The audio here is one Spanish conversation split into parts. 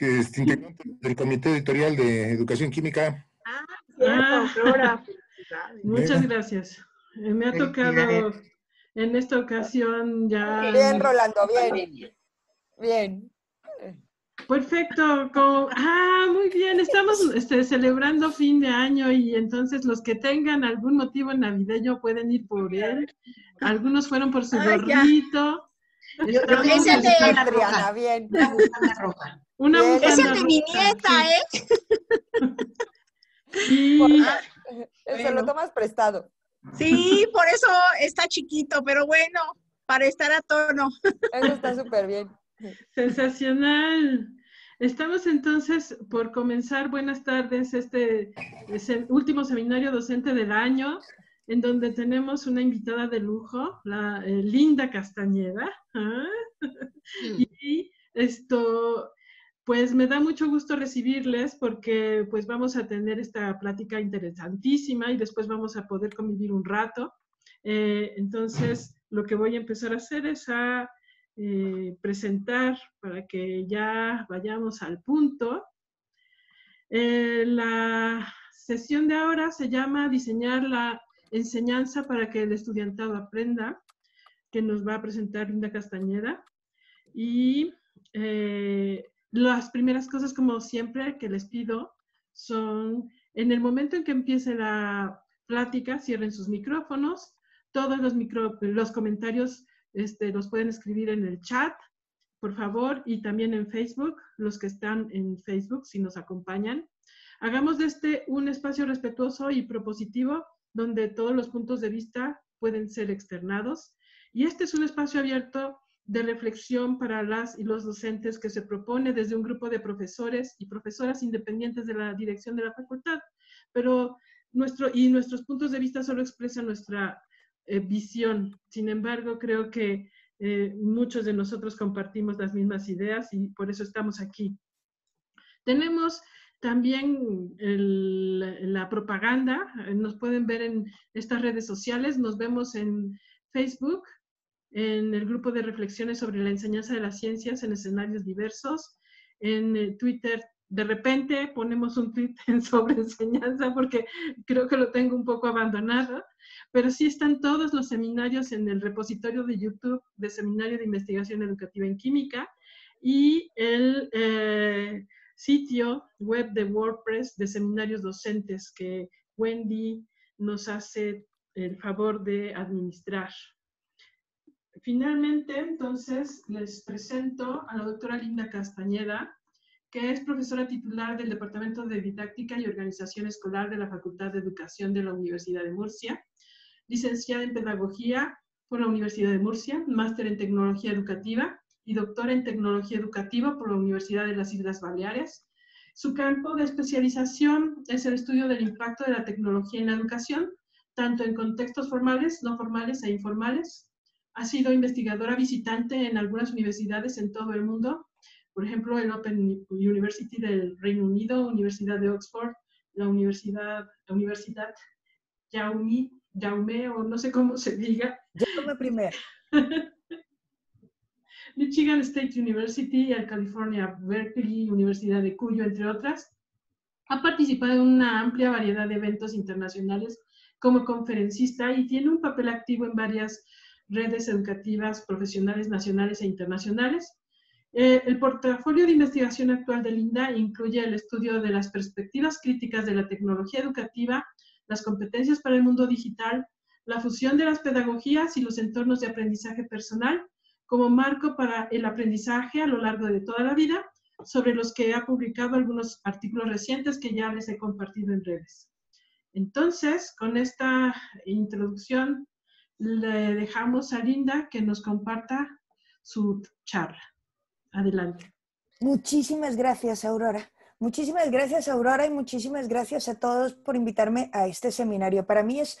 que es integrante del Comité Editorial de Educación Química. Ah, ah. Muchas gracias. Eh, me ha tocado en esta ocasión ya. Bien, Rolando, bien. Bien. Perfecto. ah, muy bien. Estamos este, celebrando fin de año y entonces los que tengan algún motivo navideño pueden ir por él. Algunos fueron por su ah, gorrito. Yo es de Adriana, bien. Una de mi nieta, ¿eh? lo tomas prestado. Sí, por eso está chiquito, pero bueno, para estar a tono. Eso está súper bien. Sensacional. Estamos entonces por comenzar. Buenas tardes, este, este último seminario docente del año en donde tenemos una invitada de lujo, la eh, Linda Castañeda. ¿ah? Mm. Y esto, pues me da mucho gusto recibirles porque pues vamos a tener esta plática interesantísima y después vamos a poder convivir un rato. Eh, entonces, lo que voy a empezar a hacer es a eh, presentar para que ya vayamos al punto. la sesión de ahora se llama Diseñar la enseñanza para que el estudiantado aprenda, que nos va a presentar Linda Castañeda. Y eh, las primeras cosas, como siempre, que les pido son, en el momento en que empiece la plática, cierren sus micrófonos. Todos los, los comentarios este, los pueden escribir en el chat, por favor, y también en Facebook, los que están en Facebook, si nos acompañan. Hagamos de este un espacio respetuoso y propositivo donde todos los puntos de vista pueden ser externados. Y este es un espacio abierto de reflexión para las y los docentes que se propone desde un grupo de profesores y profesoras independientes de la dirección de la facultad. Pero nuestro, y nuestros puntos de vista solo expresan nuestra eh, visión. Sin embargo, creo que eh, muchos de nosotros compartimos las mismas ideas y por eso estamos aquí. Tenemos también la propaganda, eh, nos pueden ver en estas redes sociales, nos vemos en Facebook, en el grupo de reflexiones sobre la enseñanza de las ciencias en escenarios diversos, en eh, Twitter. De repente ponemos un tweet sobre enseñanza porque creo que lo tengo un poco abandonado, pero sí están todos los seminarios en el repositorio de YouTube de Seminario de Investigación Educativa en Química y el, eh, sitio web de WordPress de seminarios docentes que Wendy nos hace el favor de administrar. Finalmente, entonces, les presento a la doctora Linda Castañeda, que es profesora titular del Departamento de Didáctica y Organización Escolar de la Facultad de Educación de la Universidad de Murcia, licenciada en Pedagogía por la Universidad de Murcia, máster en Tecnología Educativa y doctora en tecnología educativa por la Universidad de las Islas Baleares. Su campo de especialización es el estudio del impacto de la tecnología en la educación, tanto en contextos formales, no formales e informales. Ha sido investigadora visitante en algunas universidades en todo el mundo, por ejemplo, el Open University del Reino Unido, Universidad de Oxford, la Universidad, la Universidad Yaume, o no sé cómo se diga. Yaume primero. Michigan State University, el California Berkeley, Universidad de Cuyo, entre otras. Ha participado en una amplia variedad de eventos internacionales como conferencista y tiene un papel activo en varias redes educativas profesionales nacionales e internacionales. Eh, el portafolio de investigación actual de Linda incluye el estudio de las perspectivas críticas de la tecnología educativa, las competencias para el mundo digital, la fusión de las pedagogías y los entornos de aprendizaje personal, como marco para el aprendizaje a lo largo de toda la vida, sobre los que ha publicado algunos artículos recientes que ya les he compartido en redes. Entonces, con esta introducción, le dejamos a Linda que nos comparta su charla. Adelante. Muchísimas gracias, Aurora. Muchísimas gracias, Aurora, y muchísimas gracias a todos por invitarme a este seminario. Para mí es,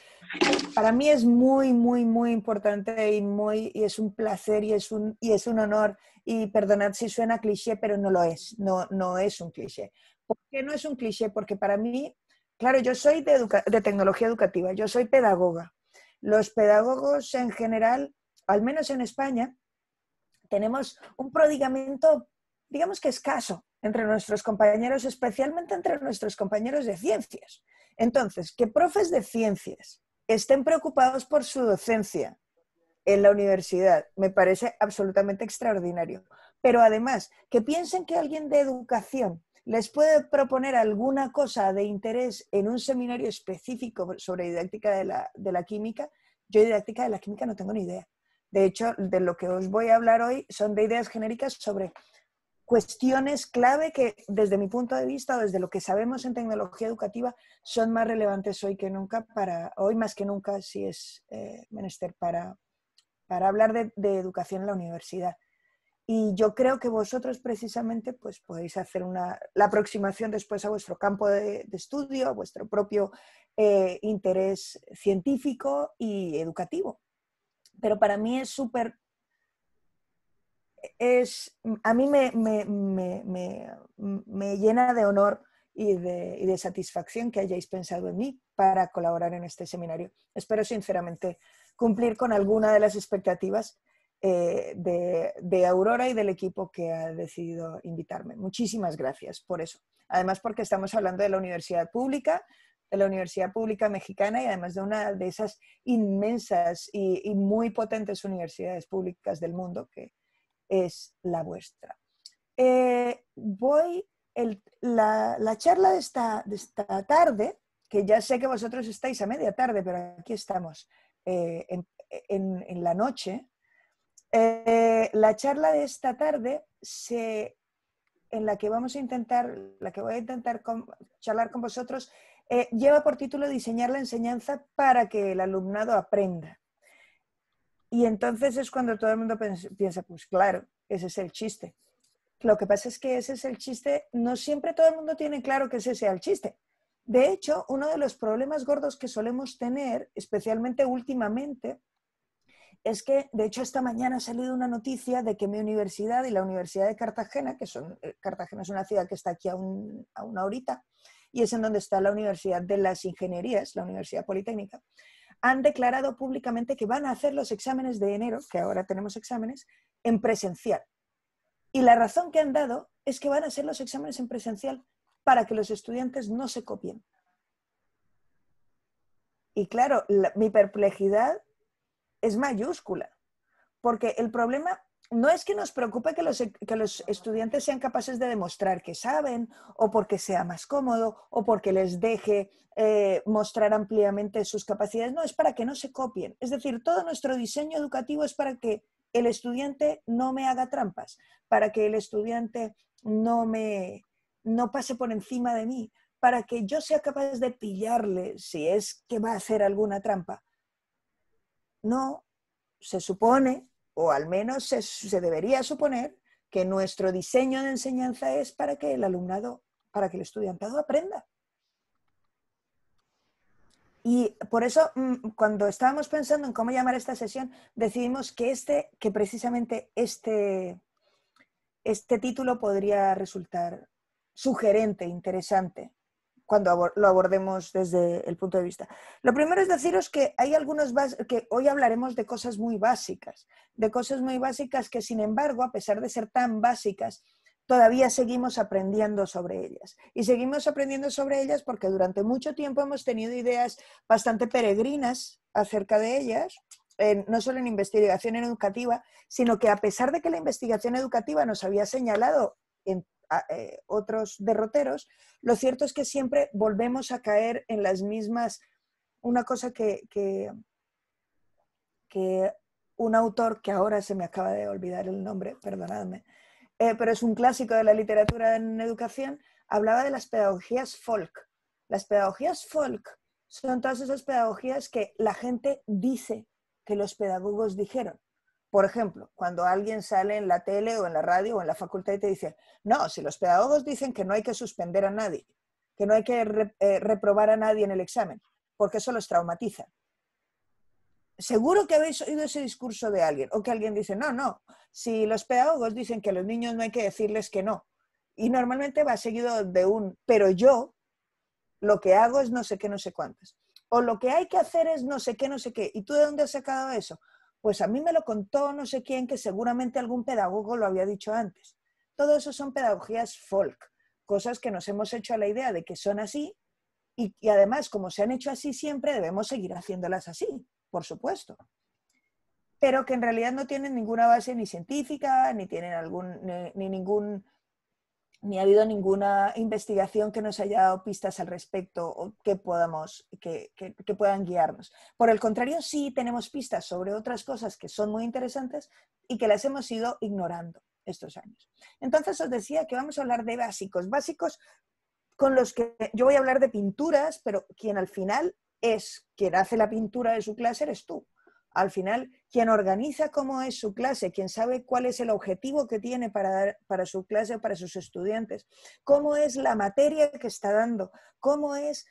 para mí es muy, muy, muy importante y, muy, y es un placer y es un, y es un honor. Y perdonad si suena cliché, pero no lo es, no, no es un cliché. ¿Por qué no es un cliché? Porque para mí, claro, yo soy de, de tecnología educativa, yo soy pedagoga. Los pedagogos en general, al menos en España, tenemos un prodigamento, digamos que escaso entre nuestros compañeros, especialmente entre nuestros compañeros de ciencias. Entonces, que profes de ciencias estén preocupados por su docencia en la universidad me parece absolutamente extraordinario. Pero además, que piensen que alguien de educación les puede proponer alguna cosa de interés en un seminario específico sobre didáctica de la, de la química, yo didáctica de la química no tengo ni idea. De hecho, de lo que os voy a hablar hoy son de ideas genéricas sobre cuestiones clave que desde mi punto de vista o desde lo que sabemos en tecnología educativa son más relevantes hoy que nunca para hoy más que nunca si es eh, menester para, para hablar de, educación en la universidad y yo creo que vosotros precisamente pues podéis hacer una la aproximación después a vuestro campo de, estudio a vuestro propio eh, interés científico y educativo pero para mí es súper es, a mí me, llena de honor y de, satisfacción que hayáis pensado en mí para colaborar en este seminario. Espero sinceramente cumplir con alguna de las expectativas eh, de, Aurora y del equipo que ha decidido invitarme. Muchísimas gracias por eso. Además, porque estamos hablando de la universidad pública, de la universidad pública mexicana y además de una de esas inmensas y, y muy potentes universidades públicas del mundo que, es la vuestra. Eh, voy, la, charla de esta, tarde, que ya sé que vosotros estáis a media tarde, pero aquí estamos eh, en, la noche, eh, la charla de esta tarde se, en la que vamos a intentar, la que voy a intentar charlar con vosotros, lleva por título Diseñar la enseñanza para que el alumnado aprenda. Y entonces es cuando todo el mundo piensa, pues claro, ese es el chiste. Lo que pasa es que ese es el chiste, no siempre todo el mundo tiene claro que ese sea el chiste. De hecho, uno de los problemas gordos que solemos tener, especialmente últimamente, es que, de hecho, esta mañana ha salido una noticia de que mi universidad y la Universidad de Cartagena, que son, eh, Cartagena es una ciudad que está aquí a, un, a una horita, y es en donde está la Universidad de las Ingenierías, la Universidad Politécnica, han declarado públicamente que van a hacer los exámenes de enero, que ahora tenemos exámenes, en presencial. Y la razón que han dado es que van a hacer los exámenes en presencial para que los estudiantes no se copien. Y claro, mi perplejidad es mayúscula, porque el problema no es que nos preocupe e, que los, estudiantes sean capaces de demostrar que saben o porque sea más cómodo o porque les deje eh, mostrar ampliamente sus capacidades, no, es para que no se copien. Es decir, todo nuestro diseño educativo es para que el estudiante no me haga trampas, para que el estudiante no me no pase por encima de mí, para que yo sea capaz de pillarle si es que va a hacer alguna trampa. No, se supone o al menos se, debería suponer que nuestro diseño de enseñanza es para que el alumnado, para que el estudiantado aprenda. Y por eso, mm, cuando estábamos pensando en cómo llamar esta sesión, decidimos que, este, que precisamente este, este título podría resultar sugerente, interesante, cuando lo abordemos desde el punto de vista. Lo primero es deciros que hay algunos que hoy hablaremos de cosas muy básicas, de cosas muy básicas que sin embargo, a pesar de ser tan básicas, todavía seguimos aprendiendo sobre ellas. Y seguimos aprendiendo sobre ellas porque durante mucho tiempo hemos tenido ideas bastante peregrinas acerca de ellas, no solo en investigación educativa, sino que a pesar de que la investigación educativa nos había señalado eh, otros derroteros, lo cierto es que siempre volvemos a caer en las mismas, una cosa que, un autor que ahora se me acaba de olvidar el nombre, perdonadme, eh, pero es un clásico de la literatura en educación, hablaba de las pedagogías folk. Las pedagogías folk son todas esas pedagogías que la gente dice que los pedagogos dijeron. Por ejemplo, cuando alguien sale en la tele o en la radio o en la facultad y te dice, no, si los pedagogos dicen que no hay que suspender a nadie, que no hay que eh, reprobar a nadie en el examen, porque eso los traumatiza. Seguro que habéis oído ese discurso de alguien, o que alguien dice, no, no, si los pedagogos dicen que a los niños no hay que decirles que no, y normalmente va seguido de un, pero yo lo que hago es no sé qué, no sé cuántas, o lo que hay que hacer es no sé qué, no sé qué, ¿y tú de dónde has sacado eso? Pues a mí me lo contó no sé quién, que seguramente algún pedagogo lo había dicho antes. Todo eso son pedagogías folk, cosas que nos hemos hecho a la idea de que son así y, además, como se han hecho así siempre, debemos seguir haciéndolas así, por supuesto. Pero que en realidad no tienen ninguna base ni científica, ni tienen algún, ni ningún ni ha habido ninguna investigación que nos haya dado pistas al respecto o que, podamos, que, que, puedan guiarnos. Por el contrario, sí tenemos pistas sobre otras cosas que son muy interesantes y que las hemos ido ignorando estos años. Entonces os decía que vamos a hablar de básicos, básicos con los que yo voy a hablar de pinturas, pero quien al final es quien hace la pintura de su clase eres tú al final, quien organiza cómo es su clase, quien sabe cuál es el objetivo que tiene para, dar, para su clase, o para sus estudiantes, cómo es la materia que está dando, cómo es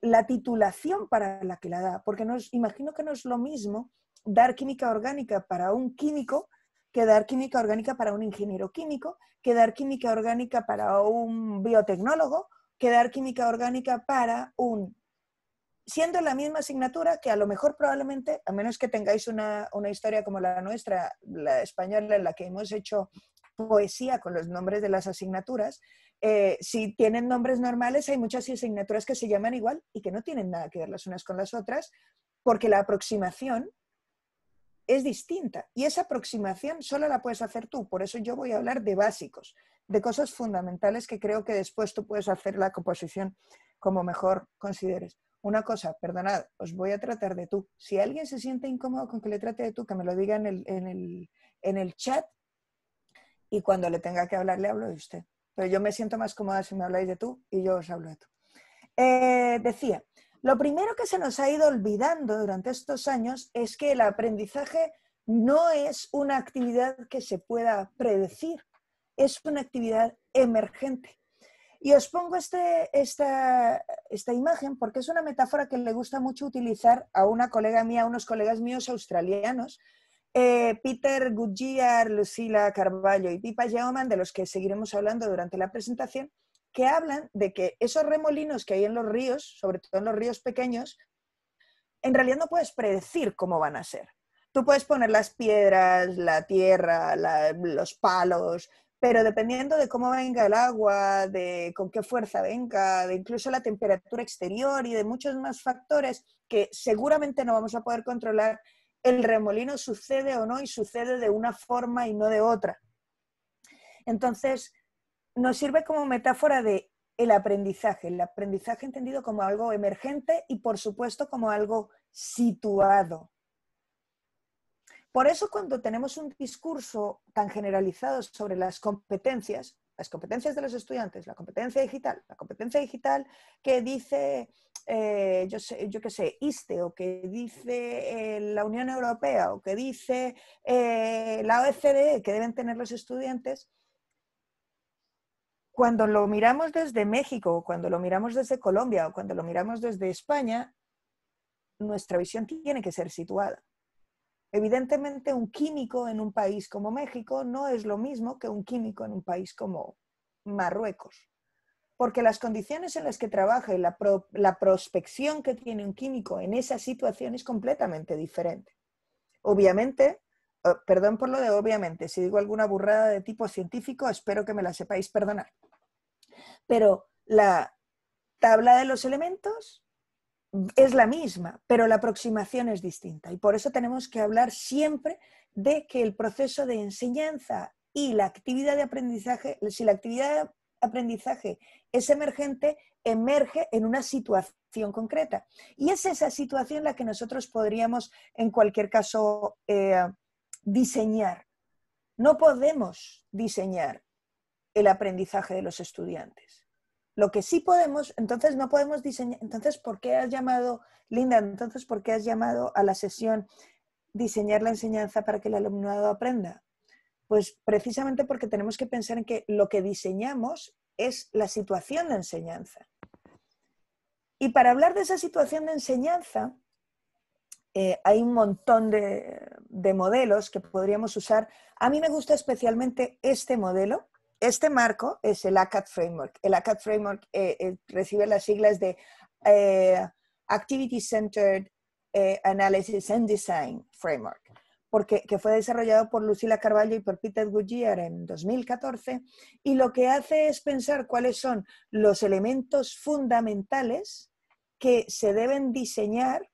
la titulación para la que la da, porque nos, imagino que no es lo mismo dar química orgánica para un químico que dar química orgánica para un ingeniero químico, que dar química orgánica para un biotecnólogo, que dar química orgánica para un siendo la misma asignatura que a lo mejor probablemente, a menos que tengáis una, historia como la nuestra, la española, en la que hemos hecho poesía con los nombres de las asignaturas, eh, si tienen nombres normales, hay muchas asignaturas que se llaman igual y que no tienen nada que ver las unas con las otras, porque la aproximación es distinta y esa aproximación solo la puedes hacer tú. Por eso yo voy a hablar de básicos, de cosas fundamentales que creo que después tú puedes hacer la composición como mejor consideres una cosa, perdonad, os voy a tratar de tú. Si alguien se siente incómodo con que le trate de tú, que me lo diga en el, chat y cuando le tenga que hablar le hablo de usted. Pero yo me siento más cómoda si me habláis de tú y yo os hablo de tú. Eh, decía, lo primero que se nos ha ido olvidando durante estos años es que el aprendizaje no es una actividad que se pueda predecir, es una actividad emergente. Y os pongo este, esta, imagen porque es una metáfora que le gusta mucho utilizar a una colega mía, a unos colegas míos australianos, eh, Peter Goodyear, Lucila Carballo y Pipa Yeoman, de los que seguiremos hablando durante la presentación, que hablan de que esos remolinos que hay en los ríos, sobre todo en los ríos pequeños, en realidad no puedes predecir cómo van a ser. Tú puedes poner las piedras, la tierra, los palos, pero dependiendo de cómo venga el agua, de con qué fuerza venga, de incluso la temperatura exterior y de muchos más factores que seguramente no vamos a poder controlar, el remolino sucede o no y sucede de una forma y no de otra. Entonces, nos sirve como metáfora de el aprendizaje, el aprendizaje entendido como algo emergente y por supuesto como algo situado. Por eso cuando tenemos un discurso tan generalizado sobre las competencias, las competencias de los estudiantes, la competencia digital, la competencia digital que dice, eh, yo, qué sé, ISTE o que dice eh, la Unión Europea o que dice eh, la OECD e, que deben tener los estudiantes, cuando lo miramos desde México o cuando lo miramos desde Colombia o cuando lo miramos desde España, nuestra visión tiene que ser situada. Evidentemente, un químico en un país como México no es lo mismo que un químico en un país como Marruecos, porque las condiciones en las que trabaja y la, prospección que tiene un químico en esa situación es completamente diferente. Obviamente, eh, perdón por lo de obviamente, si digo alguna burrada de tipo científico, espero que me la sepáis perdonar. Pero la tabla de los elementos es la misma, pero la aproximación es distinta. Y por eso tenemos que hablar siempre de que el proceso de enseñanza y la actividad de aprendizaje, si la actividad de aprendizaje es emergente, emerge en una situación concreta. Y es esa situación la que nosotros podríamos, en cualquier caso, eh, diseñar. No podemos diseñar el aprendizaje de los estudiantes. Lo que sí podemos, entonces no podemos diseñar, entonces, ¿por qué has llamado, Linda, entonces, ¿por qué has llamado a la sesión diseñar la enseñanza para que el alumnado aprenda? Pues precisamente porque tenemos que pensar en que lo que diseñamos es la situación de enseñanza. Y para hablar de esa situación de enseñanza, eh, hay un montón de modelos que podríamos usar. A mí me gusta especialmente este modelo, este marco es el ACAT Framework. El ACAT Framework eh, eh, recibe las siglas de eh, Activity Centered Analysis and Design Framework, porque, que fue desarrollado por Lucila Carballo y por Peter Goodyear en 2014, y lo que hace es pensar cuáles son los elementos fundamentales que se deben diseñar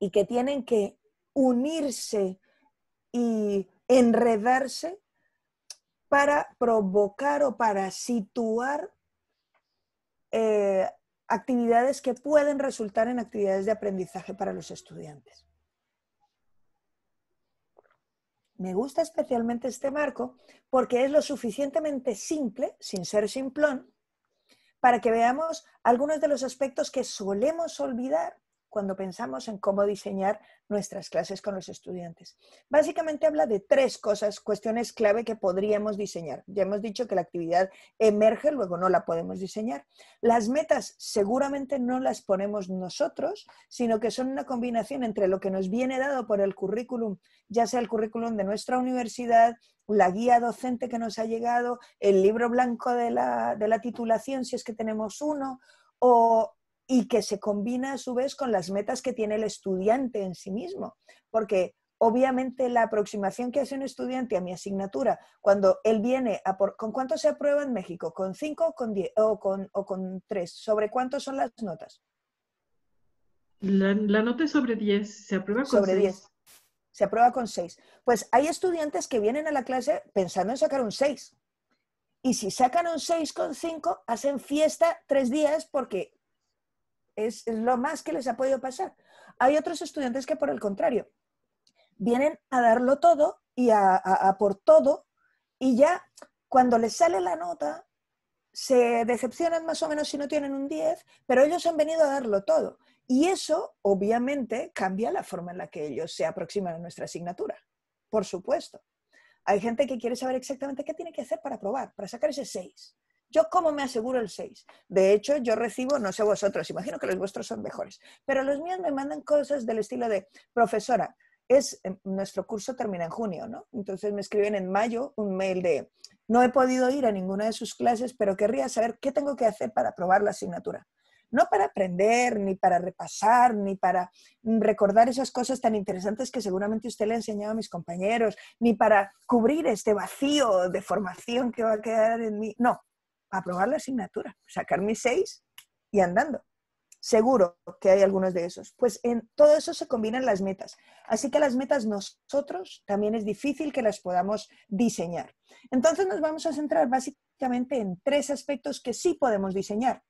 y que tienen que unirse y enredarse para provocar o para situar eh, actividades que pueden resultar en actividades de aprendizaje para los estudiantes. Me gusta especialmente este marco porque es lo suficientemente simple, sin ser simplón, para que veamos algunos de los aspectos que solemos olvidar cuando pensamos en cómo diseñar nuestras clases con los estudiantes. Básicamente habla de tres cosas, cuestiones clave que podríamos diseñar. Ya hemos dicho que la actividad emerge, luego no la podemos diseñar. Las metas seguramente no las ponemos nosotros, sino que son una combinación entre lo que nos viene dado por el currículum, ya sea el currículum de nuestra universidad, la guía docente que nos ha llegado, el libro blanco de la, de la titulación, si es que tenemos uno, o y que se combina a su vez con las metas que tiene el estudiante en sí mismo, porque obviamente la aproximación que hace un estudiante a mi asignatura, cuando él viene a por, ¿con cuánto se aprueba en México? ¿Con 5 con diez, o con, o 3? ¿Sobre cuánto son las notas? La, nota es sobre 10, se aprueba con Sobre se aprueba con 6. Pues hay estudiantes que vienen a la clase pensando en sacar un 6. Y si sacan un 6 con 5, hacen fiesta tres días porque es, lo más que les ha podido pasar. Hay otros estudiantes que, por el contrario, vienen a darlo todo y a, a, por todo y ya cuando les sale la nota se decepcionan más o menos si no tienen un 10, pero ellos han venido a darlo todo. Y eso obviamente cambia la forma en la que ellos se aproximan a nuestra asignatura, por supuesto. Hay gente que quiere saber exactamente qué tiene que hacer para aprobar, para sacar ese 6. ¿Yo cómo me aseguro el 6? De hecho, yo recibo, no sé vosotros, imagino que los vuestros son mejores, pero los míos me mandan cosas del estilo de, profesora, es, em, nuestro curso termina en junio, ¿no? Entonces me escriben en mayo un mail de, no he podido ir a ninguna de sus clases, pero querría saber qué tengo que hacer para aprobar la asignatura. No para aprender, ni para repasar, ni para mm, recordar esas cosas tan interesantes que seguramente usted le ha enseñado a mis compañeros, ni para cubrir este vacío de formación que va a quedar en mí. No, aprobar la asignatura, sacar mis seis y andando. Seguro que hay algunos de esos. Pues en todo eso se combinan las metas. Así que las metas nosotros también es difícil que las podamos diseñar. Entonces nos vamos a centrar básicamente en tres aspectos que sí podemos diseñar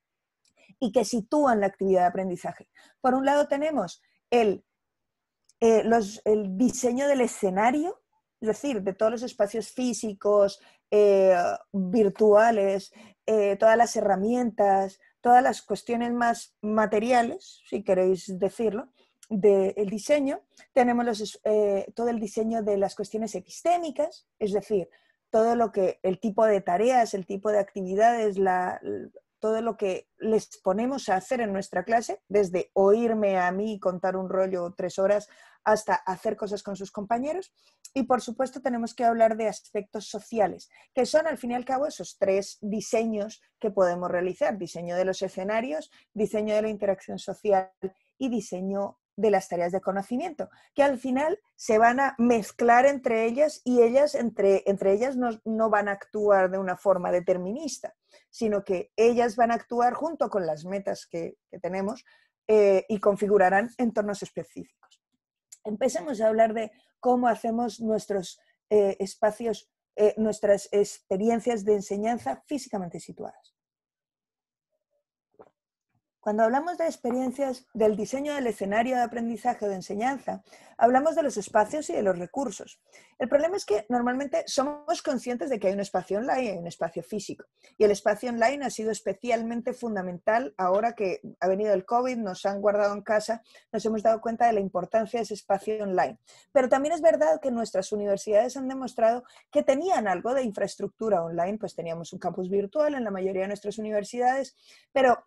y que sitúan la actividad de aprendizaje. Por un lado tenemos el, eh, el diseño del escenario, es decir, de todos los espacios físicos, eh, virtuales, eh, todas las herramientas, todas las cuestiones más materiales, si queréis decirlo, del diseño. Tenemos eh, todo el diseño de las cuestiones epistémicas, es decir, todo lo que, el tipo de tareas, el tipo de actividades, todo lo que les ponemos a hacer en nuestra clase, desde oírme a mí contar un rollo tres horas hasta hacer cosas con sus compañeros. Y por supuesto tenemos que hablar de aspectos sociales, que son al fin y al cabo esos tres diseños que podemos realizar. Diseño de los escenarios, diseño de la interacción social y diseño de las tareas de conocimiento, que al final se van a mezclar entre ellas y ellas entre, entre ellas no, van a actuar de una forma determinista, sino que ellas van a actuar junto con las metas que, tenemos eh, y configurarán entornos específicos. Empecemos a hablar de cómo hacemos nuestros eh, espacios, eh, nuestras experiencias de enseñanza físicamente situadas. Cuando hablamos de experiencias del diseño del escenario de aprendizaje o de enseñanza, hablamos de los espacios y de los recursos. El problema es que normalmente somos conscientes de que hay un espacio online y un espacio físico. Y el espacio online ha sido especialmente fundamental ahora que ha venido el COVID, nos han guardado en casa, nos hemos dado cuenta de la importancia de ese espacio online. Pero también es verdad que nuestras universidades han demostrado que tenían algo de infraestructura online, pues teníamos un campus virtual en la mayoría de nuestras universidades, pero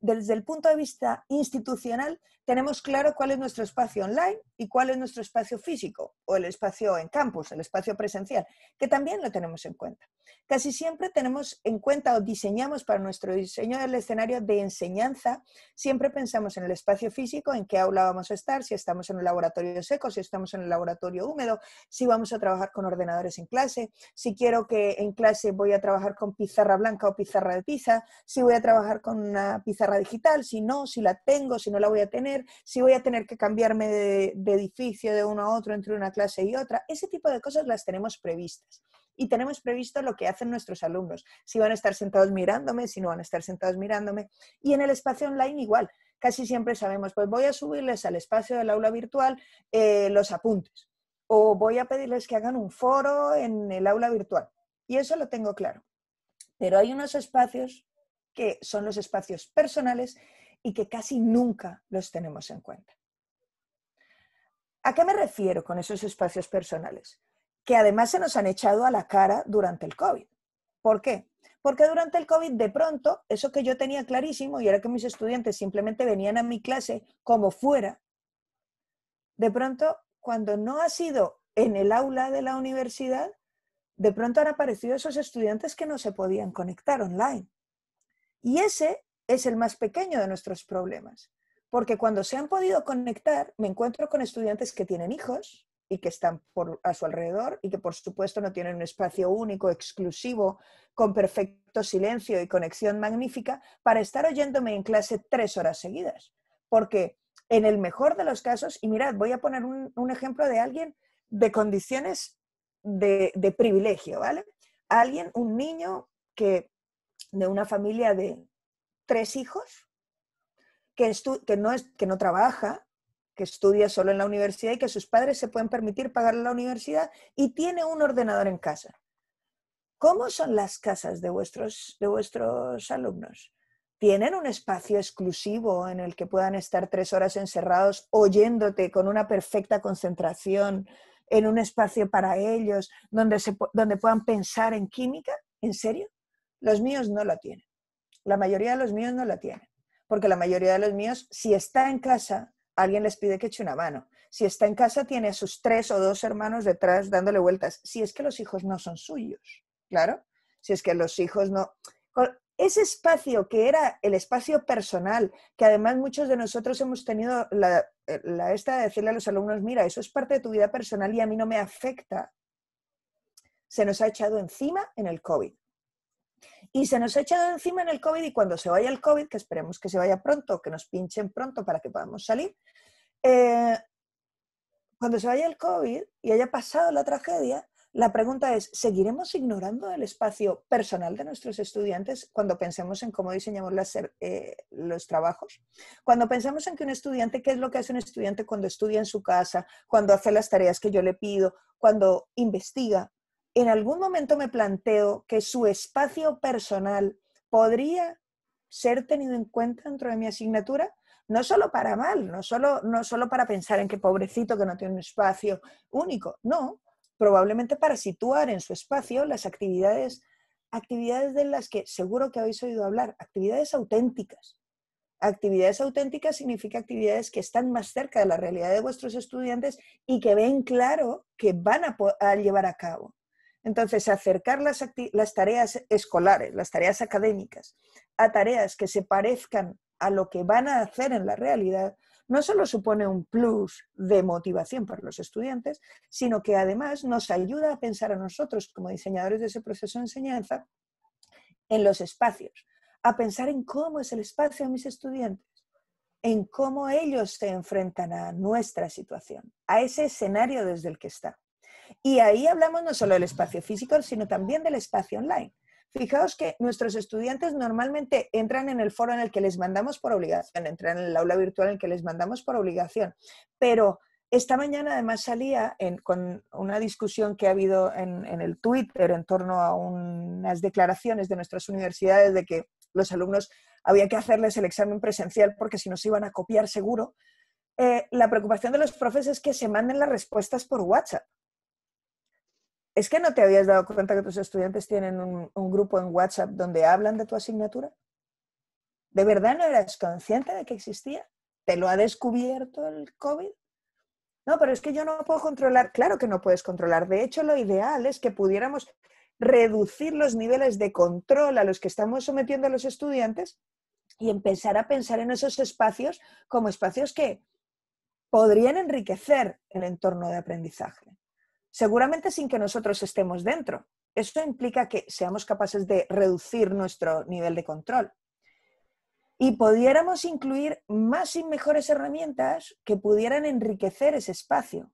desde el punto de vista institucional, tenemos claro cuál es nuestro espacio online y cuál es nuestro espacio físico o el espacio en campus, el espacio presencial, que también lo tenemos en cuenta. Casi siempre tenemos en cuenta o diseñamos para nuestro diseño del escenario de enseñanza, siempre pensamos en el espacio físico, en qué aula vamos a estar, si estamos en el laboratorio seco, si estamos en el laboratorio húmedo, si vamos a trabajar con ordenadores en clase, si quiero que en clase voy a trabajar con pizarra blanca o pizarra de pizza, si voy a trabajar con con una pizarra digital, si no, si la tengo, si no la voy a tener, si voy a tener que cambiarme de, edificio de uno a otro entre una clase y otra. Ese tipo de cosas las tenemos previstas y tenemos previsto lo que hacen nuestros alumnos, si van a estar sentados mirándome, si no van a estar sentados mirándome. Y en el espacio online igual, casi siempre sabemos, pues voy a subirles al espacio del aula virtual eh, los apuntes o voy a pedirles que hagan un foro en el aula virtual. Y eso lo tengo claro. Pero hay unos espacios que son los espacios personales y que casi nunca los tenemos en cuenta. ¿A qué me refiero con esos espacios personales? Que además se nos han echado a la cara durante el COVID. ¿Por qué? Porque durante el COVID, de pronto, eso que yo tenía clarísimo y era que mis estudiantes simplemente venían a mi clase como fuera, de pronto, cuando no ha sido en el aula de la universidad, de pronto han aparecido esos estudiantes que no se podían conectar online. Y ese es el más pequeño de nuestros problemas, porque cuando se han podido conectar, me encuentro con estudiantes que tienen hijos y que están a su alrededor y que por supuesto no tienen un espacio único, exclusivo, con perfecto silencio y conexión magnífica para estar oyéndome en clase tres horas seguidas. Porque en el mejor de los casos, y mirad, voy a poner un, ejemplo de alguien de condiciones de privilegio, ¿vale? Alguien, un niño que de una familia de tres hijos que, que, no, es que no trabaja, que estudia solo en la universidad y que sus padres se pueden permitir pagar la universidad y tiene un ordenador en casa. ¿Cómo son las casas de vuestros, de vuestros alumnos? ¿Tienen un espacio exclusivo en el que puedan estar tres horas encerrados oyéndote con una perfecta concentración en un espacio para ellos, donde, donde puedan pensar en química? ¿En serio? Los míos no la tienen. La mayoría de los míos no la tienen. Porque la mayoría de los míos, si está en casa, alguien les pide que eche una mano. Si está en casa, tiene a sus tres o dos hermanos detrás dándole vueltas. Si es que los hijos no son suyos, claro. Si es que los hijos no... Ese espacio que era el espacio personal, que además muchos de nosotros hemos tenido eh, la, esta de decirle a los alumnos, mira, eso es parte de tu vida personal y a mí no me afecta, se nos ha echado encima en el COVID y se nos echa encima en el COVID y cuando se vaya el COVID, que esperemos que se vaya pronto, que nos pinchen pronto para que podamos salir, eh, cuando se vaya el COVID y haya pasado la tragedia, la pregunta es, ¿seguiremos ignorando el espacio personal de nuestros estudiantes cuando pensemos en cómo diseñamos eh, los trabajos? Cuando pensemos en que un estudiante, ¿qué es lo que hace un estudiante cuando estudia en su casa, cuando hace las tareas que yo le pido, cuando investiga? en algún momento me planteo que su espacio personal podría ser tenido en cuenta dentro de mi asignatura, no solo para mal, no solo, para pensar en que pobrecito que no tiene un espacio único, no, probablemente para situar en su espacio las actividades, actividades de las que seguro que habéis oído hablar, actividades auténticas. Actividades auténticas significa actividades que están más cerca de la realidad de vuestros estudiantes y que ven claro que van a llevar a cabo. Entonces, acercar las, tareas escolares, las tareas académicas, a tareas que se parezcan a lo que van a hacer en la realidad, no solo supone un plus de motivación para los estudiantes, sino que además nos ayuda a pensar a nosotros como diseñadores de ese proceso de enseñanza en los espacios, a pensar en cómo es el espacio de mis estudiantes, en cómo ellos se enfrentan a nuestra situación, a ese escenario desde el que está. Y ahí hablamos no solo del espacio físico, sino también del espacio online. Fijaos que nuestros estudiantes normalmente entran en el foro en el que les mandamos por obligación, entran en el aula virtual en el que les mandamos por obligación, pero esta mañana además salía con una discusión que ha habido en, el Twitter en torno a unas declaraciones de nuestras universidades de que los alumnos había que hacerles el examen presencial porque si no se iban a copiar seguro. Eh, la preocupación de los profes es que se manden las respuestas por WhatsApp. ¿Es que no te habías dado cuenta que tus estudiantes tienen un, grupo en WhatsApp donde hablan de tu asignatura? ¿De verdad no eras consciente de que existía? ¿Te lo ha descubierto el COVID? No, pero es que yo no puedo controlar. Claro que no puedes controlar. De hecho, lo ideal es que pudiéramos reducir los niveles de control a los que estamos sometiendo a los estudiantes y empezar a pensar en esos espacios como espacios que podrían enriquecer el entorno de aprendizaje seguramente sin que nosotros estemos dentro. Eso implica que seamos capaces de reducir nuestro nivel de control y pudiéramos incluir más y mejores herramientas que pudieran enriquecer ese espacio.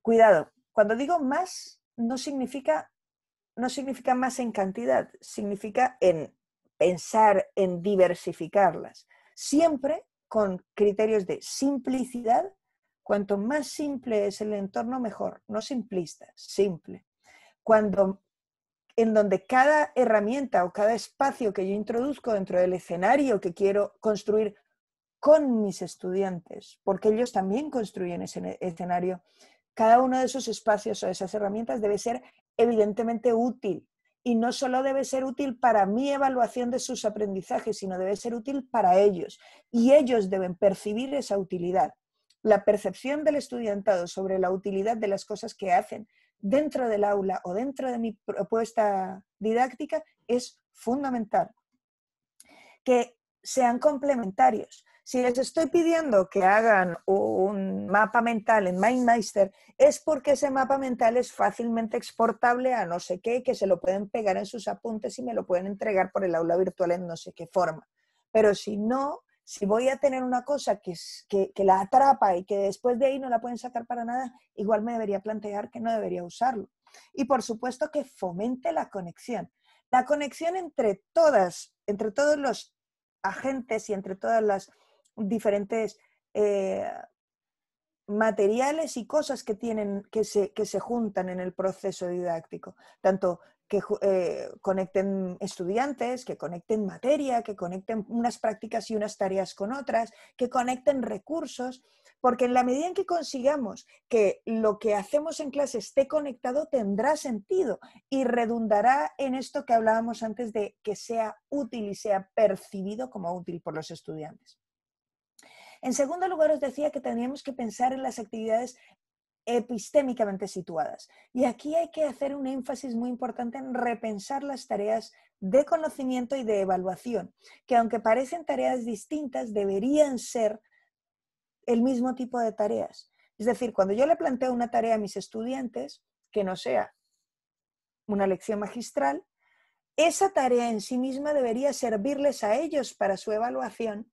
Cuidado, cuando digo más no significa no significa más en cantidad, significa en pensar en diversificarlas, siempre con criterios de simplicidad Cuanto más simple es el entorno, mejor. No simplista, simple. Cuando en donde cada herramienta o cada espacio que yo introduzco dentro del escenario que quiero construir con mis estudiantes, porque ellos también construyen ese escenario, cada uno de esos espacios o esas herramientas debe ser evidentemente útil. Y no solo debe ser útil para mi evaluación de sus aprendizajes, sino debe ser útil para ellos. Y ellos deben percibir esa utilidad la percepción del estudiantado sobre la utilidad de las cosas que hacen dentro del aula o dentro de mi propuesta didáctica es fundamental. Que sean complementarios. Si les estoy pidiendo que hagan un mapa mental en MindMeister, es porque ese mapa mental es fácilmente exportable a no sé qué, que se lo pueden pegar en sus apuntes y me lo pueden entregar por el aula virtual en no sé qué forma. Pero si no, si voy a tener una cosa que, la atrapa y que después de ahí no la pueden sacar para nada, igual me debería plantear que no debería usarlo. Y por supuesto que fomente la conexión. La conexión entre todas, entre todos los agentes y entre todas las diferentes eh, materiales y cosas que tienen, que se, que se juntan en el proceso didáctico, tanto que eh, conecten estudiantes, que conecten materia, que conecten unas prácticas y unas tareas con otras, que conecten recursos, porque en la medida en que consigamos que lo que hacemos en clase esté conectado, tendrá sentido y redundará en esto que hablábamos antes de que sea útil y sea percibido como útil por los estudiantes. En segundo lugar, os decía que teníamos que pensar en las actividades epistémicamente situadas. Y aquí hay que hacer un énfasis muy importante en repensar las tareas de conocimiento y de evaluación, que aunque parecen tareas distintas, deberían ser el mismo tipo de tareas. Es decir, cuando yo le planteo una tarea a mis estudiantes, que no sea una lección magistral, esa tarea en sí misma debería servirles a ellos para su evaluación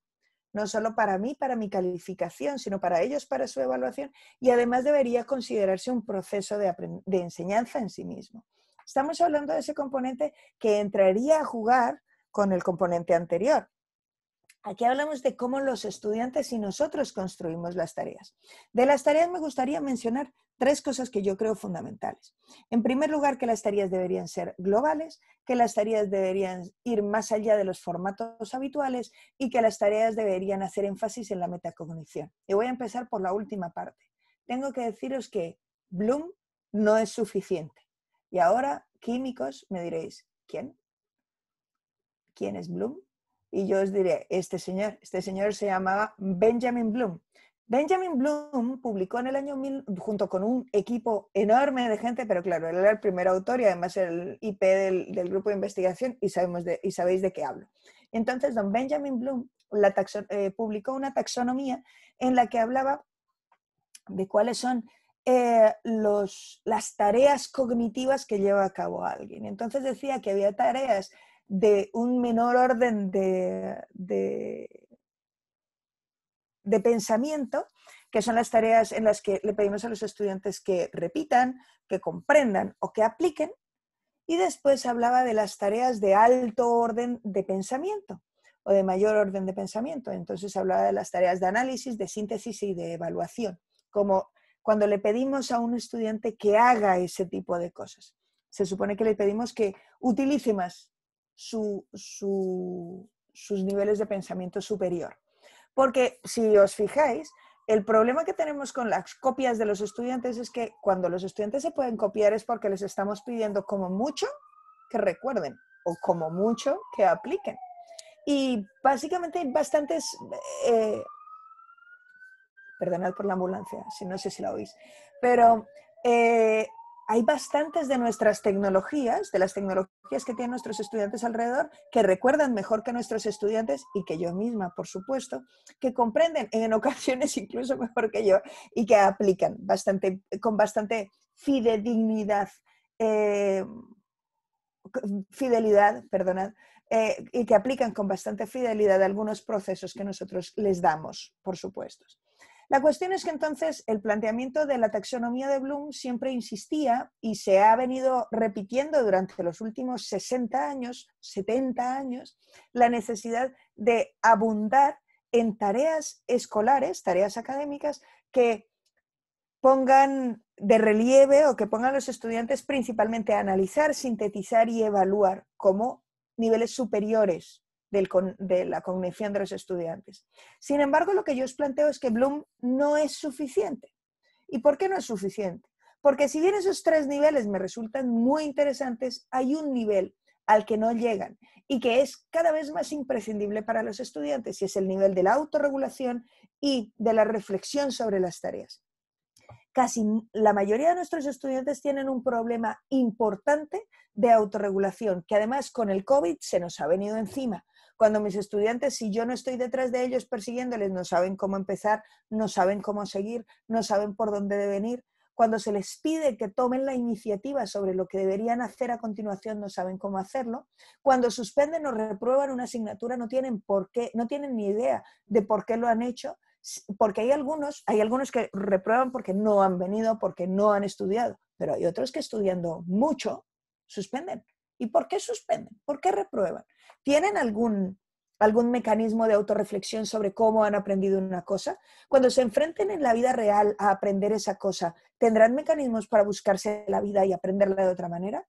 no solo para mí, para mi calificación, sino para ellos, para su evaluación, y además debería considerarse un proceso de, de enseñanza en sí mismo. Estamos hablando de ese componente que entraría a jugar con el componente anterior, Aquí hablamos de cómo los estudiantes y nosotros construimos las tareas. De las tareas me gustaría mencionar tres cosas que yo creo fundamentales. En primer lugar, que las tareas deberían ser globales, que las tareas deberían ir más allá de los formatos habituales y que las tareas deberían hacer énfasis en la metacognición. Y voy a empezar por la última parte. Tengo que deciros que Bloom no es suficiente. Y ahora, químicos, me diréis, ¿quién? ¿Quién es Bloom? Y yo os diré, este señor, este señor se llamaba Benjamin Bloom. Benjamin Bloom publicó en el año 1000, junto con un equipo enorme de gente, pero claro, él era el primer autor y además el IP del, grupo de investigación y, sabemos de, y sabéis de qué hablo. Entonces, don Benjamin Bloom eh, publicó una taxonomía en la que hablaba de cuáles son eh, las tareas cognitivas que lleva a cabo alguien. Entonces decía que había tareas de un menor orden de de pensamiento, que son las tareas en las que le pedimos a los estudiantes que repitan, que comprendan o que apliquen. Y después hablaba de las tareas de alto orden de pensamiento o de mayor orden de pensamiento. Entonces hablaba de las tareas de análisis, de síntesis y de evaluación, como cuando le pedimos a un estudiante que haga ese tipo de cosas. Se supone que le pedimos que utilice más sus niveles de pensamiento superior. Porque si os fijáis, el problema que tenemos con las copias de los estudiantes es que cuando los estudiantes se pueden copiar es porque les estamos pidiendo como mucho que recuerden o como mucho que apliquen. Y básicamente hay bastantes... Eh, perdonad por la ambulancia, si no sé si la oís, pero eh, hay bastantes de nuestras tecnologías, de las tecnologías que tienen nuestros estudiantes alrededor, que recuerdan mejor que nuestros estudiantes y que yo misma, por supuesto, que comprenden en ocasiones incluso mejor que yo y que aplican con bastante fidedignidad, eh, fidelidad, eh, y que aplican con bastante fidelidad algunos procesos que nosotros les damos, por supuesto. La cuestión es que entonces el planteamiento de la taxonomía de Bloom siempre insistía y se ha venido repitiendo durante los últimos 60 años, 70 años, la necesidad de abundar en tareas escolares, tareas académicas, que pongan de relieve o que pongan los estudiantes principalmente a analizar, sintetizar y evaluar como niveles superiores de la cognición de los estudiantes. Sin embargo, lo que yo os planteo es que Bloom no es suficiente. ¿Y por qué no es suficiente? Porque si bien esos tres niveles me resultan muy interesantes, hay un nivel al que no llegan y que es cada vez más imprescindible para los estudiantes y es el nivel de la autorregulación y de la reflexión sobre las tareas. Casi la mayoría de nuestros estudiantes tienen un problema importante de autorregulación que además con el COVID se nos ha venido encima cuando mis estudiantes, si yo no estoy detrás de ellos persiguiéndoles, no saben cómo empezar, no saben cómo seguir, no saben por dónde deben ir. Cuando se les pide que tomen la iniciativa sobre lo que deberían hacer a continuación, no saben cómo hacerlo. Cuando suspenden o reprueban una asignatura, no tienen por qué, no tienen ni idea de por qué lo han hecho, porque hay algunos, hay algunos que reprueban porque no han venido, porque no han estudiado, pero hay otros que estudiando mucho suspenden ¿Y por qué suspenden? ¿Por qué reprueban? ¿Tienen algún, mecanismo de autorreflexión sobre cómo han aprendido una cosa? Cuando se enfrenten en la vida real a aprender esa cosa, ¿tendrán mecanismos para buscarse la vida y aprenderla de otra manera?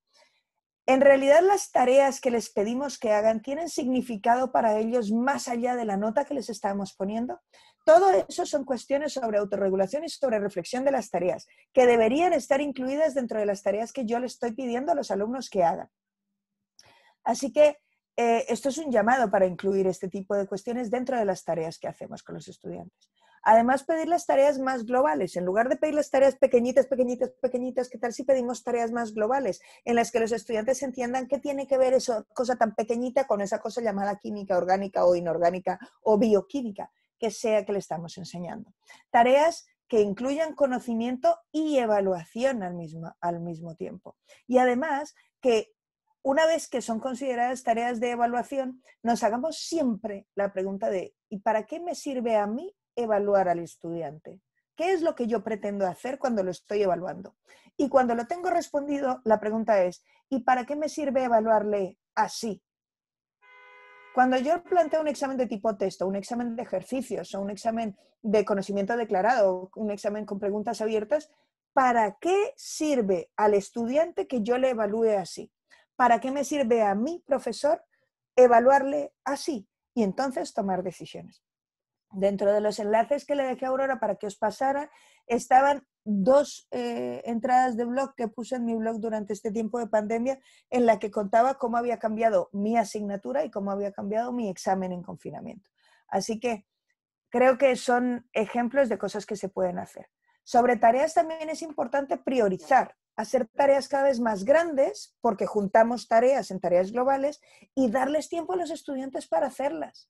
En realidad las tareas que les pedimos que hagan tienen significado para ellos más allá de la nota que les estamos poniendo. Todo eso son cuestiones sobre autorregulación y sobre reflexión de las tareas, que deberían estar incluidas dentro de las tareas que yo le estoy pidiendo a los alumnos que hagan. Así que eh, esto es un llamado para incluir este tipo de cuestiones dentro de las tareas que hacemos con los estudiantes. Además, pedir las tareas más globales. En lugar de pedir las tareas pequeñitas, pequeñitas, pequeñitas, ¿qué tal si pedimos tareas más globales en las que los estudiantes entiendan qué tiene que ver esa cosa tan pequeñita con esa cosa llamada química orgánica o inorgánica o bioquímica, que sea que le estamos enseñando? Tareas que incluyan conocimiento y evaluación al mismo, al mismo tiempo. Y además, que una vez que son consideradas tareas de evaluación, nos hagamos siempre la pregunta de, ¿y para qué me sirve a mí evaluar al estudiante? ¿Qué es lo que yo pretendo hacer cuando lo estoy evaluando? Y cuando lo tengo respondido, la pregunta es, ¿y para qué me sirve evaluarle así? Cuando yo planteo un examen de tipo texto, un examen de ejercicios o un examen de conocimiento declarado, un examen con preguntas abiertas, ¿para qué sirve al estudiante que yo le evalúe así? ¿Para qué me sirve a mi profesor evaluarle así y entonces tomar decisiones? Dentro de los enlaces que le dejé a Aurora para que os pasara, estaban dos eh, entradas de blog que puse en mi blog durante este tiempo de pandemia, en la que contaba cómo había cambiado mi asignatura y cómo había cambiado mi examen en confinamiento. Así que creo que son ejemplos de cosas que se pueden hacer. Sobre tareas también es importante priorizar hacer tareas cada vez más grandes, porque juntamos tareas en tareas globales, y darles tiempo a los estudiantes para hacerlas.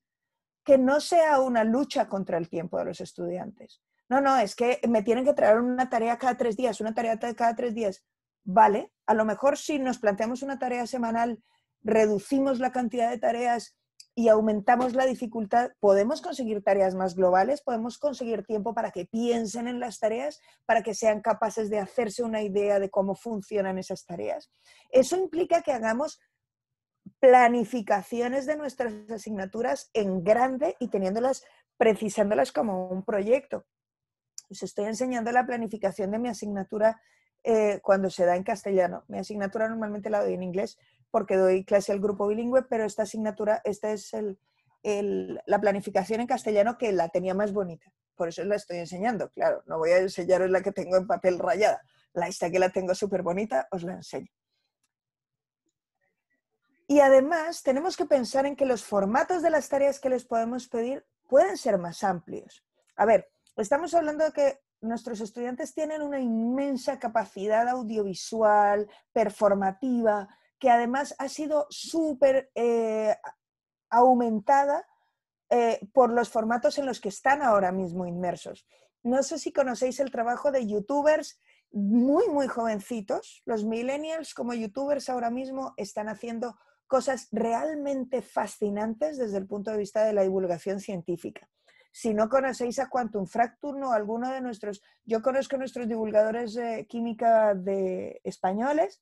Que no sea una lucha contra el tiempo de los estudiantes. No, no, es que me tienen que traer una tarea cada tres días, una tarea cada tres días. Vale, a lo mejor si nos planteamos una tarea semanal, reducimos la cantidad de tareas y aumentamos la dificultad, podemos conseguir tareas más globales, podemos conseguir tiempo para que piensen en las tareas, para que sean capaces de hacerse una idea de cómo funcionan esas tareas. Eso implica que hagamos planificaciones de nuestras asignaturas en grande y teniéndolas, precisándolas como un proyecto. Os estoy enseñando la planificación de mi asignatura eh, cuando se da en castellano. Mi asignatura normalmente la doy en inglés, porque doy clase al grupo bilingüe, pero esta asignatura, esta es la planificación en castellano que la tenía más bonita. Por eso la estoy enseñando, claro. No voy a enseñaros la que tengo en papel rayada. La esta que la tengo súper bonita, os la enseño. Y además tenemos que pensar en que los formatos de las tareas que les podemos pedir pueden ser más amplios. A ver, estamos hablando de que nuestros estudiantes tienen una inmensa capacidad audiovisual, performativa, que además ha sido súper eh, aumentada eh, por los formatos en los que están ahora mismo inmersos. No sé si conocéis el trabajo de youtubers muy, muy jovencitos. Los millennials como youtubers ahora mismo están haciendo cosas realmente fascinantes desde el punto de vista de la divulgación científica. Si no conocéis a Quantum Fracture o alguno de nuestros, yo conozco a nuestros divulgadores de química de españoles,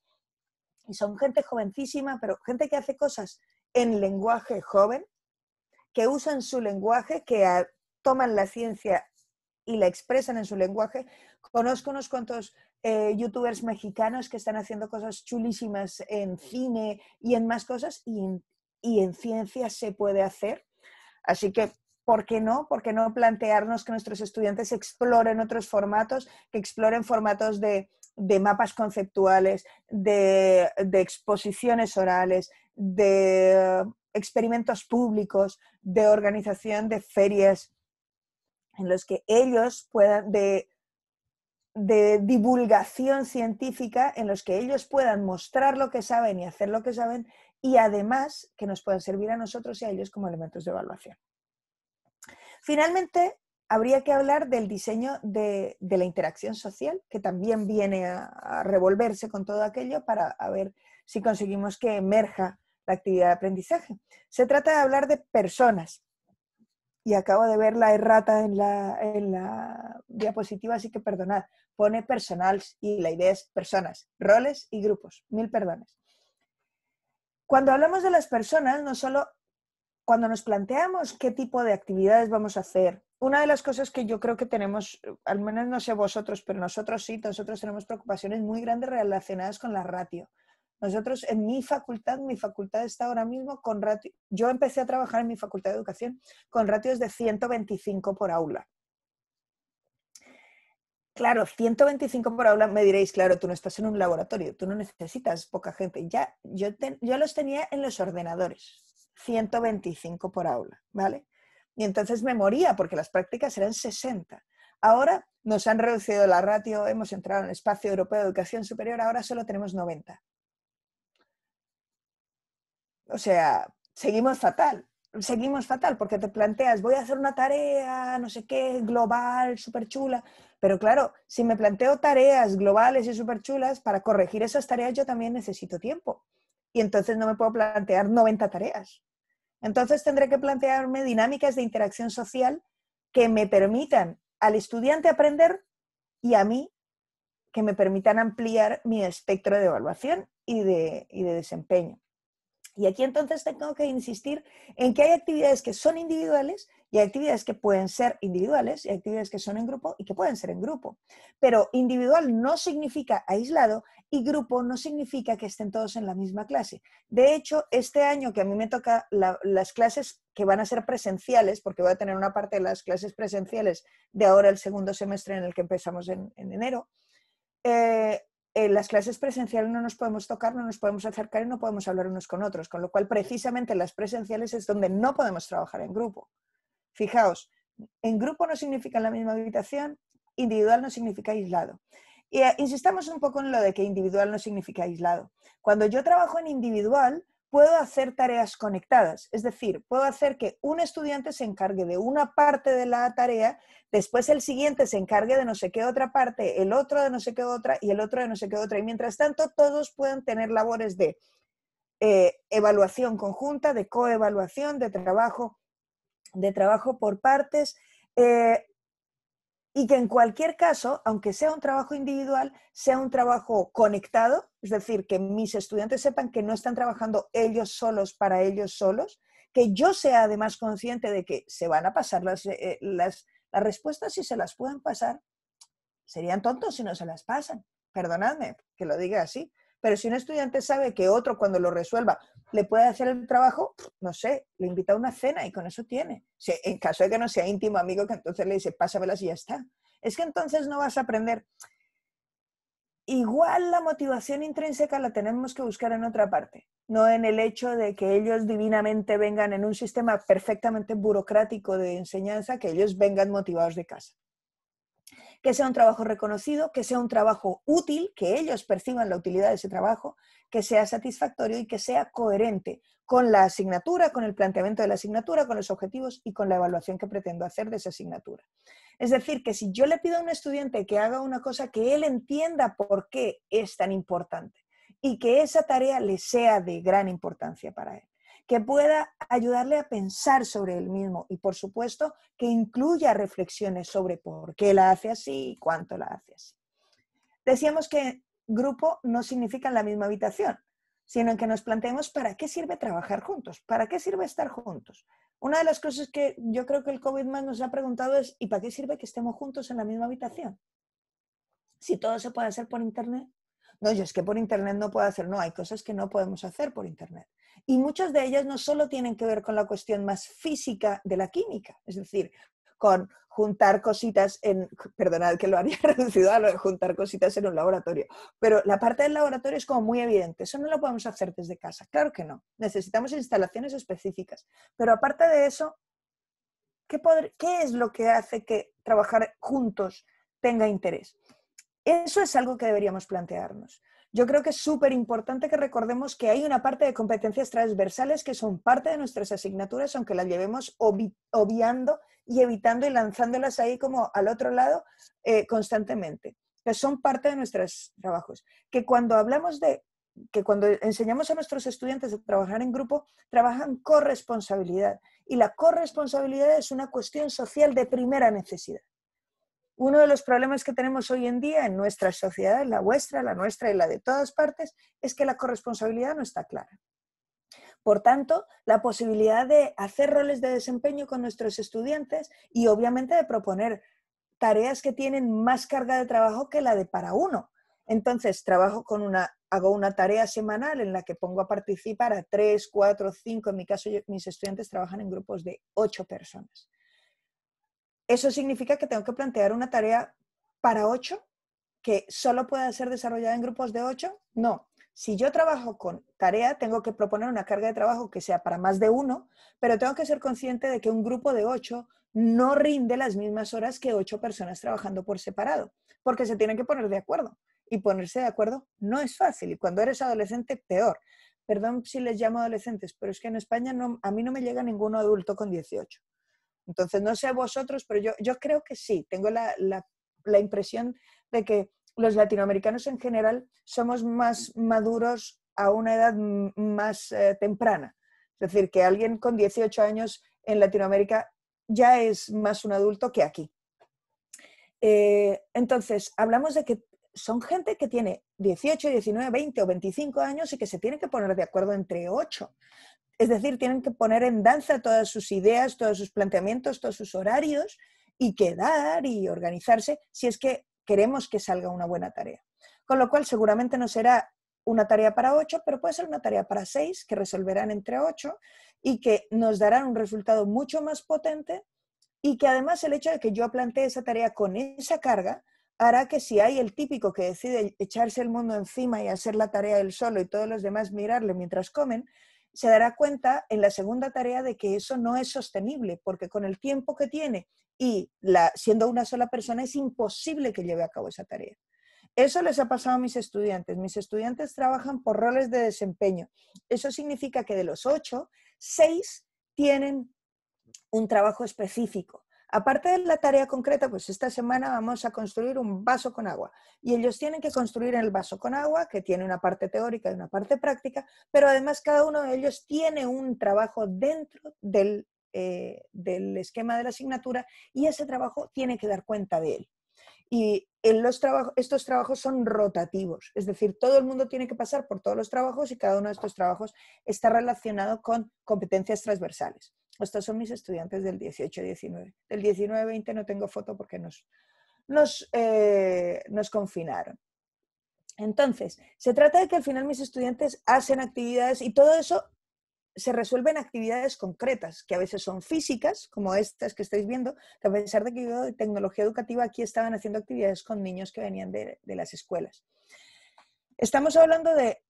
y son gente jovencísima, pero gente que hace cosas en lenguaje joven, que usan su lenguaje, que ah, toman la ciencia y la expresan en su lenguaje. Conozco unos cuantos eh, youtubers mexicanos que están haciendo cosas chulísimas en cine y en más cosas, y y en ciencia se puede hacer. Así que ¿por qué no? ¿Por qué no plantearnos que nuestros estudiantes exploren otros formatos, que exploren formatos de de mapas conceptuales, de, exposiciones orales, de experimentos públicos, de organización de ferias, en los que ellos puedan, de, de divulgación científica, en los que ellos puedan mostrar lo que saben y hacer lo que saben, y además que nos puedan servir a nosotros y a ellos como elementos de evaluación. Finalmente, habría que hablar del diseño de, la interacción social, que también viene a, revolverse con todo aquello para ver si conseguimos que emerja la actividad de aprendizaje. Se trata de hablar de personas. Y acabo de ver la errata en la, en la diapositiva, así que perdonad. Pone personals y la idea es personas, roles y grupos. Mil perdones. Cuando hablamos de las personas, no solo cuando nos planteamos qué tipo de actividades vamos a hacer, una de las cosas que yo creo que tenemos, eh, al menos no sé vosotros, pero nosotros sí, nosotros tenemos preocupaciones muy grandes relacionadas con la ratio. Nosotros en mi facultad, mi facultad está ahora mismo con ratio, yo empecé a trabajar en mi facultad de educación con ratios de 125 por aula. Claro, 125 por aula, me diréis, claro, tú no estás en un laboratorio, tú no necesitas poca gente. Ya, yo, yo los tenía en los ordenadores, 125 por aula, ¿vale? Y entonces me moría porque las prácticas eran 60. Ahora nos han reducido la ratio, hemos entrado en el espacio europeo de educación superior, ahora solo tenemos 90. O sea, seguimos fatal, seguimos fatal porque te planteas, voy a hacer una tarea, no sé qué, global, súper chula. Pero claro, si me planteo tareas globales y súper chulas, para corregir esas tareas yo también necesito tiempo. Y entonces no me puedo plantear 90 tareas. Entonces tendré que plantearme dinámicas de interacción social que me permitan al estudiante aprender y a mí que me permitan ampliar mi espectro de evaluación y de, desempeño. Y aquí entonces tengo que insistir en que hay actividades que son individuales y hay actividades que pueden ser individuales y actividades que son en grupo y que pueden ser en grupo. Pero individual no significa aislado y grupo no significa que estén todos en la misma clase. De hecho, este año que a mí me toca las clases que van a ser presenciales, porque voy a tener una parte de las clases presenciales de ahora el segundo semestre en el que empezamos en, enero, eh, en las clases presenciales no nos podemos tocar, no nos podemos acercar y no podemos hablar unos con otros, con lo cual precisamente las presenciales es donde no podemos trabajar en grupo. Fijaos, en grupo no significa la misma habitación, individual no significa aislado. Eh, insistamos un poco en lo de que individual no significa aislado. Cuando yo trabajo en individual, puedo hacer tareas conectadas, es decir, puedo hacer que un estudiante se encargue de una parte de la tarea, después el siguiente se encargue de no sé qué otra parte, el otro de no sé qué otra y el otro de no sé qué otra. Y mientras tanto, todos pueden tener labores de eh, evaluación conjunta, de coevaluación, de trabajo de trabajo por partes. Eh, y que en cualquier caso, aunque sea un trabajo individual, sea un trabajo conectado, es decir, que mis estudiantes sepan que no están trabajando ellos solos para ellos solos, que yo sea además consciente de que se van a pasar las, eh, las respuestas si se las pueden pasar. Serían tontos si no se las pasan, perdonadme que lo diga así, pero si un estudiante sabe que otro cuando lo resuelva le puede hacer el trabajo, no sé, le invita a una cena y con eso tiene. Si, en caso de que no sea íntimo amigo, que entonces le dice, pásamelas y ya está. Es que entonces no vas a aprender. Igual la motivación intrínseca la tenemos que buscar en otra parte, no en el hecho de que ellos divinamente vengan en un sistema perfectamente burocrático de enseñanza, que ellos vengan motivados de casa que sea un trabajo reconocido, que sea un trabajo útil, que ellos perciban la utilidad de ese trabajo, que sea satisfactorio y que sea coherente con la asignatura, con el planteamiento de la asignatura, con los objetivos y con la evaluación que pretendo hacer de esa asignatura. Es decir, que si yo le pido a un estudiante que haga una cosa que él entienda por qué es tan importante y que esa tarea le sea de gran importancia para él que pueda ayudarle a pensar sobre él mismo y por supuesto que incluya reflexiones sobre por qué la hace así y cuánto la hace así. Decíamos que grupo no significa la misma habitación, sino en que nos planteemos para qué sirve trabajar juntos, para qué sirve estar juntos. Una de las cosas que yo creo que el COVID más nos ha preguntado es, ¿y para qué sirve que estemos juntos en la misma habitación? Si todo se puede hacer por Internet, no, yo es que por Internet no puedo hacer, no, hay cosas que no podemos hacer por Internet. Y muchas de ellas no solo tienen que ver con la cuestión más física de la química, es decir, con juntar cositas en, perdonad que lo había reducido a juntar cositas en un laboratorio, pero la parte del laboratorio es como muy evidente, eso no lo podemos hacer desde casa, claro que no, necesitamos instalaciones específicas, pero aparte de eso, ¿qué es lo que hace que trabajar juntos tenga interés? Eso es algo que deberíamos plantearnos. Yo creo que es súper importante que recordemos que hay una parte de competencias transversales que son parte de nuestras asignaturas, aunque las llevemos obviando y evitando y lanzándolas ahí como al otro lado eh, constantemente, que son parte de nuestros trabajos. Que cuando hablamos de que cuando enseñamos a nuestros estudiantes a trabajar en grupo, trabajan corresponsabilidad. Y la corresponsabilidad es una cuestión social de primera necesidad uno de los problemas que tenemos hoy en día en nuestra sociedad, la vuestra, la nuestra y la de todas partes, es que la corresponsabilidad no está clara. Por tanto, la posibilidad de hacer roles de desempeño con nuestros estudiantes y obviamente de proponer tareas que tienen más carga de trabajo que la de para uno. Entonces, trabajo con una, hago una tarea semanal en la que pongo a participar a tres, cuatro, cinco, en mi caso mis estudiantes trabajan en grupos de ocho personas. Eso significa que tengo que plantear una tarea para ocho que solo pueda ser desarrollada en grupos de ocho. No, si yo trabajo con tarea, tengo que proponer una carga de trabajo que sea para más de uno, pero tengo que ser consciente de que un grupo de ocho no rinde las mismas horas que ocho personas trabajando por separado, porque se tienen que poner de acuerdo. Y ponerse de acuerdo no es fácil. Y cuando eres adolescente, peor. Perdón si les llamo adolescentes, pero es que en España no, a mí no me llega ninguno adulto con 18. Entonces, no sé vosotros, pero yo, creo que sí, tengo la, impresión de que los latinoamericanos en general somos más maduros a una edad más eh, temprana. Es decir, que alguien con 18 años en Latinoamérica ya es más un adulto que aquí. Eh, entonces, hablamos de que son gente que tiene 18, 19, 20 o 25 años y que se tiene que poner de acuerdo entre 8. Es decir, tienen que poner en danza todas sus ideas, todos sus planteamientos, todos sus horarios y quedar y organizarse si es que queremos que salga una buena tarea. Con lo cual, seguramente no será una tarea para ocho, pero puede ser una tarea para seis, que resolverán entre ocho y que nos darán un resultado mucho más potente y que además el hecho de que yo plantee esa tarea con esa carga hará que si hay el típico que decide echarse el mundo encima y hacer la tarea él solo y todos los demás mirarle mientras comen, se dará cuenta en la segunda tarea de que eso no es sostenible, porque con el tiempo que tiene y siendo una sola persona es imposible que lleve a cabo esa tarea. Eso les ha pasado a mis estudiantes. Mis estudiantes trabajan por roles de desempeño. Eso significa que de los ocho, seis tienen un trabajo específico. Aparte de la tarea concreta, pues esta semana vamos a construir un vaso con agua. Y ellos tienen que construir el vaso con agua, que tiene una parte teórica y una parte práctica, pero además cada uno de ellos tiene un trabajo dentro del, eh, esquema de la asignatura y ese trabajo tiene que dar cuenta de él. Y estos trabajos son rotativos, es decir, todo el mundo tiene que pasar por todos los trabajos y cada uno de estos trabajos está relacionado con competencias transversales. Estos son mis estudiantes del 18-19. Del 19-20 no tengo foto porque nos, nos, eh, nos confinaron. Entonces, se trata de que al final mis estudiantes hacen actividades y todo eso se resuelve en actividades concretas, que a veces son físicas, como estas que estáis viendo, que a pesar de que yo de tecnología educativa aquí estaban haciendo actividades con niños que venían de las escuelas. Estamos hablando de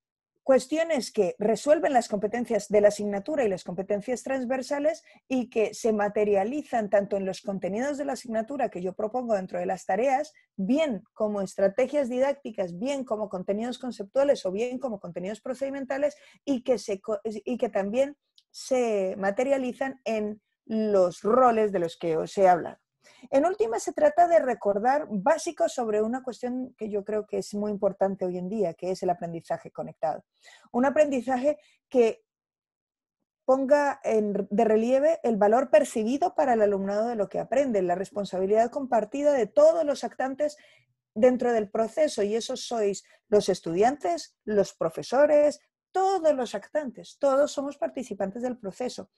cuestiones que resuelven las competencias de la asignatura y las competencias transversales y que se materializan tanto en los contenidos de la asignatura que yo propongo dentro de las tareas, bien como estrategias didácticas, bien como contenidos conceptuales o bien como contenidos procedimentales y que, también se materializan en los roles de los que os he hablado. En última, se trata de recordar básicos sobre una cuestión que yo creo que es muy importante hoy en día, que es el aprendizaje conectado. Un aprendizaje que ponga de relieve el valor percibido para el alumnado de lo que aprende, la responsabilidad compartida de todos los actantes dentro del proceso, y eso sois los estudiantes, los profesores, todos los actantes, todos somos participantes del proceso.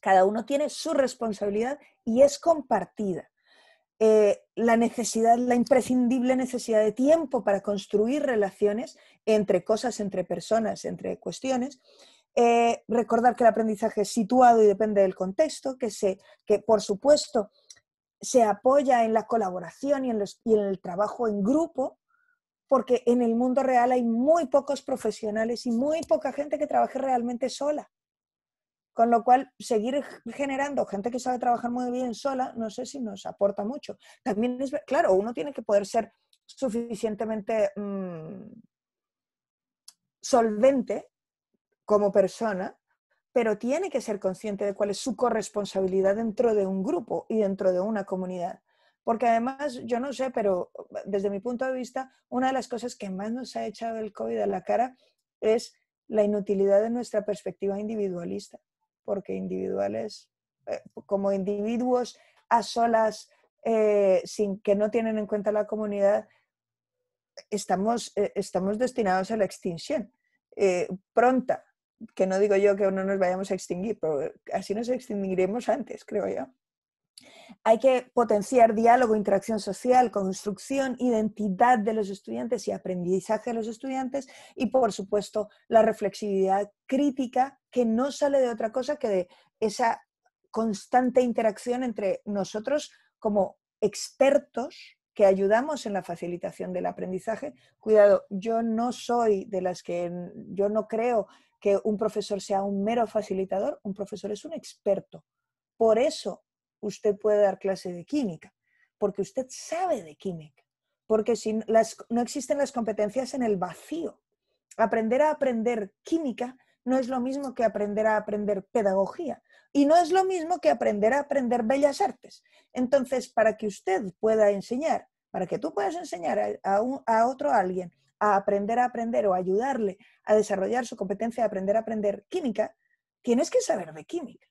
Cada uno tiene su responsabilidad y es compartida. Eh, la necesidad, la imprescindible necesidad de tiempo para construir relaciones entre cosas, entre personas, entre cuestiones. Eh, recordar que el aprendizaje es situado y depende del contexto, que, que por supuesto se apoya en la colaboración y en el trabajo en grupo, porque en el mundo real hay muy pocos profesionales y muy poca gente que trabaje realmente sola. Con lo cual, seguir generando gente que sabe trabajar muy bien sola, no sé si nos aporta mucho. También es, claro, uno tiene que poder ser suficientemente mm, solvente como persona, pero tiene que ser consciente de cuál es su corresponsabilidad dentro de un grupo y dentro de una comunidad. Porque además, yo no sé, pero desde mi punto de vista, una de las cosas que más nos ha echado el COVID a la cara es la inutilidad de nuestra perspectiva individualista porque individuales, eh, como individuos a solas, eh, sin que no tienen en cuenta la comunidad, estamos, eh, estamos destinados a la extinción pronta, que no digo yo que no nos vayamos a extinguir, pero así nos extinguiremos antes, creo yo. Hay que potenciar diálogo, interacción social, construcción, identidad de los estudiantes y aprendizaje de los estudiantes y, por supuesto, la reflexividad crítica que no sale de otra cosa que de esa constante interacción entre nosotros como expertos que ayudamos en la facilitación del aprendizaje. Cuidado, yo no soy de las que, yo no creo que un profesor sea un mero facilitador, un profesor es un experto. Por eso usted puede dar clase de química, porque usted sabe de química, porque si las, no existen las competencias en el vacío. Aprender a aprender química no es lo mismo que aprender a aprender pedagogía y no es lo mismo que aprender a aprender bellas artes. Entonces, para que usted pueda enseñar, para que tú puedas enseñar a, a otro alguien a aprender a aprender o ayudarle a desarrollar su competencia de aprender a aprender química, tienes que saber de química.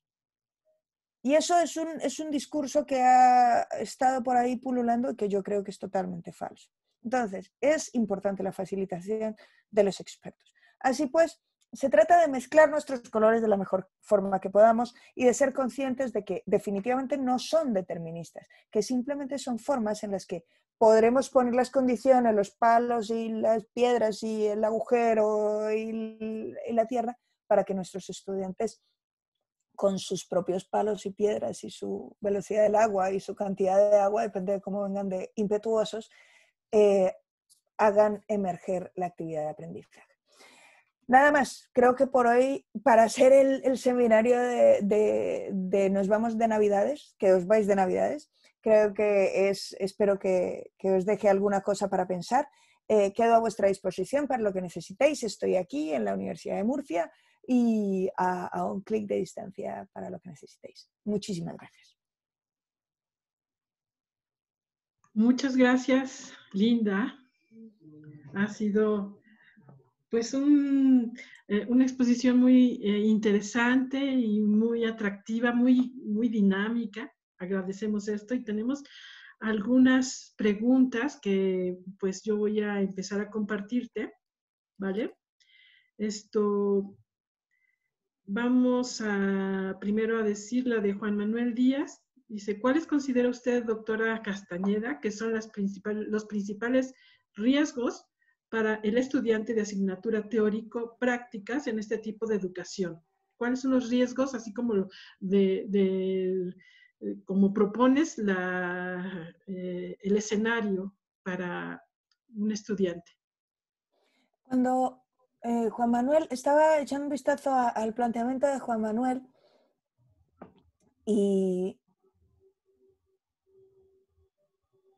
Y eso es un, es un discurso que ha estado por ahí pululando y que yo creo que es totalmente falso. Entonces, es importante la facilitación de los expertos. Así pues, se trata de mezclar nuestros colores de la mejor forma que podamos y de ser conscientes de que definitivamente no son deterministas, que simplemente son formas en las que podremos poner las condiciones, los palos y las piedras y el agujero y la tierra para que nuestros estudiantes con sus propios palos y piedras y su velocidad del agua y su cantidad de agua, depende de cómo vengan de impetuosos, eh, hagan emerger la actividad de aprendizaje. Nada más, creo que por hoy, para ser el, seminario de, Nos vamos de Navidades, que os vais de Navidades, creo que es, espero que, os deje alguna cosa para pensar. Eh, quedo a vuestra disposición para lo que necesitéis. Estoy aquí en la Universidad de Murcia y a, un clic de distancia para lo que necesitéis. Muchísimas gracias. Muchas gracias, Linda. Ha sido pues eh, una exposición muy eh, interesante y muy atractiva, muy, muy dinámica. Agradecemos esto y tenemos algunas preguntas que pues yo voy a empezar a compartirte, ¿vale? Esto, Vamos a primero a decir la de Juan Manuel Díaz. Dice, ¿cuáles considera usted, doctora Castañeda, que son las los principales riesgos para el estudiante de asignatura teórico-prácticas en este tipo de educación? ¿Cuáles son los riesgos, así como de, eh, como propones la, eh, el escenario para un estudiante? Cuando eh, Juan Manuel, estaba echando un vistazo al planteamiento de Juan Manuel y,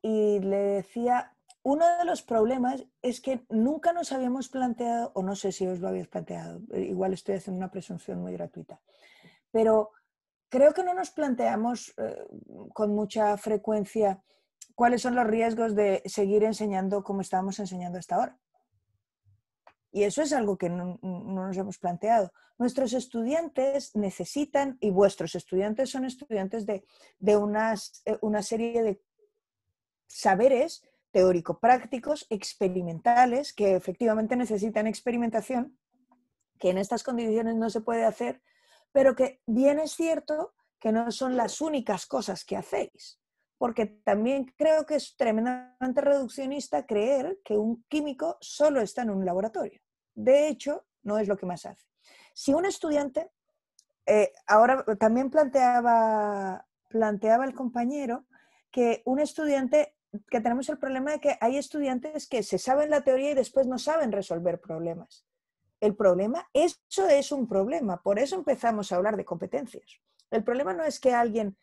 le decía, uno de los problemas es que nunca nos habíamos planteado, o no sé si os lo habéis planteado, igual estoy haciendo una presunción muy gratuita, pero creo que no nos planteamos eh, con mucha frecuencia cuáles son los riesgos de seguir enseñando como estábamos enseñando hasta ahora. Y eso es algo que no, nos hemos planteado. Nuestros estudiantes necesitan, y vuestros estudiantes son estudiantes de, eh, una serie de saberes teórico-prácticos, experimentales, que efectivamente necesitan experimentación, que en estas condiciones no se puede hacer, pero que bien es cierto que no son las únicas cosas que hacéis porque también creo que es tremendamente reduccionista creer que un químico solo está en un laboratorio. De hecho, no es lo que más hace. Si un estudiante, eh, ahora también planteaba, planteaba el compañero que un estudiante, que tenemos el problema de que hay estudiantes que se saben la teoría y después no saben resolver problemas. El problema, eso es un problema, por eso empezamos a hablar de competencias. El problema no es que alguien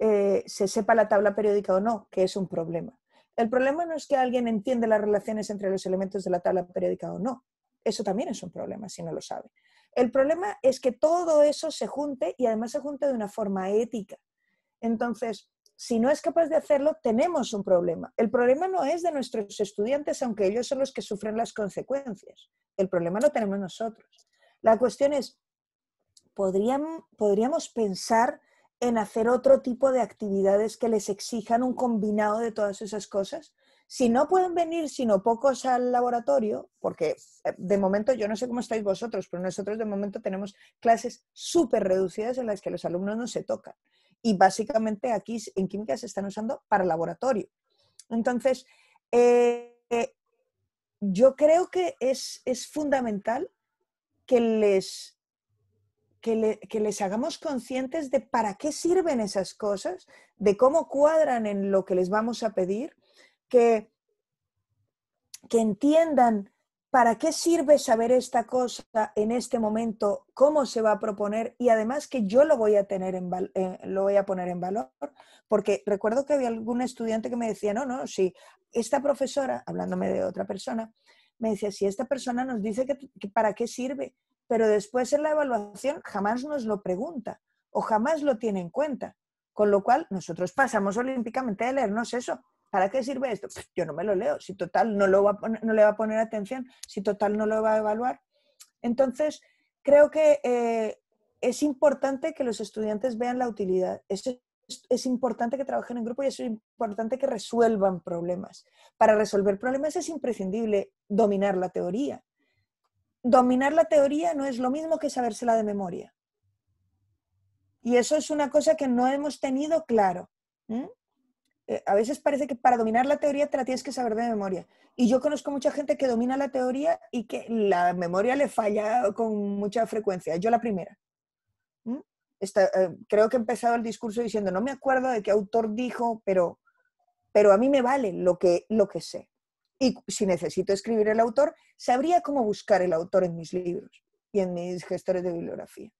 eh, se sepa la tabla periódica o no, que es un problema. El problema no es que alguien entiende las relaciones entre los elementos de la tabla periódica o no. Eso también es un problema si no lo sabe. El problema es que todo eso se junte y además se junte de una forma ética. Entonces, si no es capaz de hacerlo, tenemos un problema. El problema no es de nuestros estudiantes, aunque ellos son los que sufren las consecuencias. El problema lo tenemos nosotros. La cuestión es, ¿podrían, podríamos pensar en hacer otro tipo de actividades que les exijan un combinado de todas esas cosas. Si no pueden venir sino pocos al laboratorio, porque eh, de momento yo no sé cómo estáis vosotros, pero nosotros de momento tenemos clases súper reducidas en las que los alumnos no se tocan. Y básicamente aquí en química se están usando para laboratorio. Entonces, eh, eh, yo creo que es, es fundamental que les que, les hagamos conscientes de para qué sirven esas cosas, de cómo cuadran en lo que les vamos a pedir, que, que entiendan para qué sirve saber esta cosa en este momento, cómo se va a proponer y además que yo lo voy a, tener en eh, lo voy a poner en valor, porque recuerdo que había algún estudiante que me decía, no, no, si esta profesora, hablándome de otra persona, me decía, si esta persona nos dice que para qué sirve, pero después en la evaluación jamás nos lo pregunta o jamás lo tiene en cuenta. Con lo cual, nosotros pasamos olímpicamente de leernos eso. ¿Para qué sirve esto? yo no me lo leo, si total no, lo va no le va a poner atención, si total no lo va a evaluar. Entonces, creo que eh, es importante que los estudiantes vean la utilidad. es, importante que trabajen en grupo y es importante que resuelvan problemas. Para resolver problemas es imprescindible dominar la teoría, dominar la teoría no es lo mismo que sabérsela de memoria. Y eso es una cosa que no hemos tenido claro. Eh, a veces parece que para dominar la teoría te la tienes que saber de memoria. Y yo conozco mucha gente que domina la teoría y que la memoria le falla con mucha frecuencia. Yo la primera. Eh, creo que he empezado el discurso diciendo, no me acuerdo de qué autor dijo, pero, pero a mí me vale lo lo que sé y si necesito escribir el autor, sabría cómo buscar el autor en mis libros y en mis gestores de bibliografía.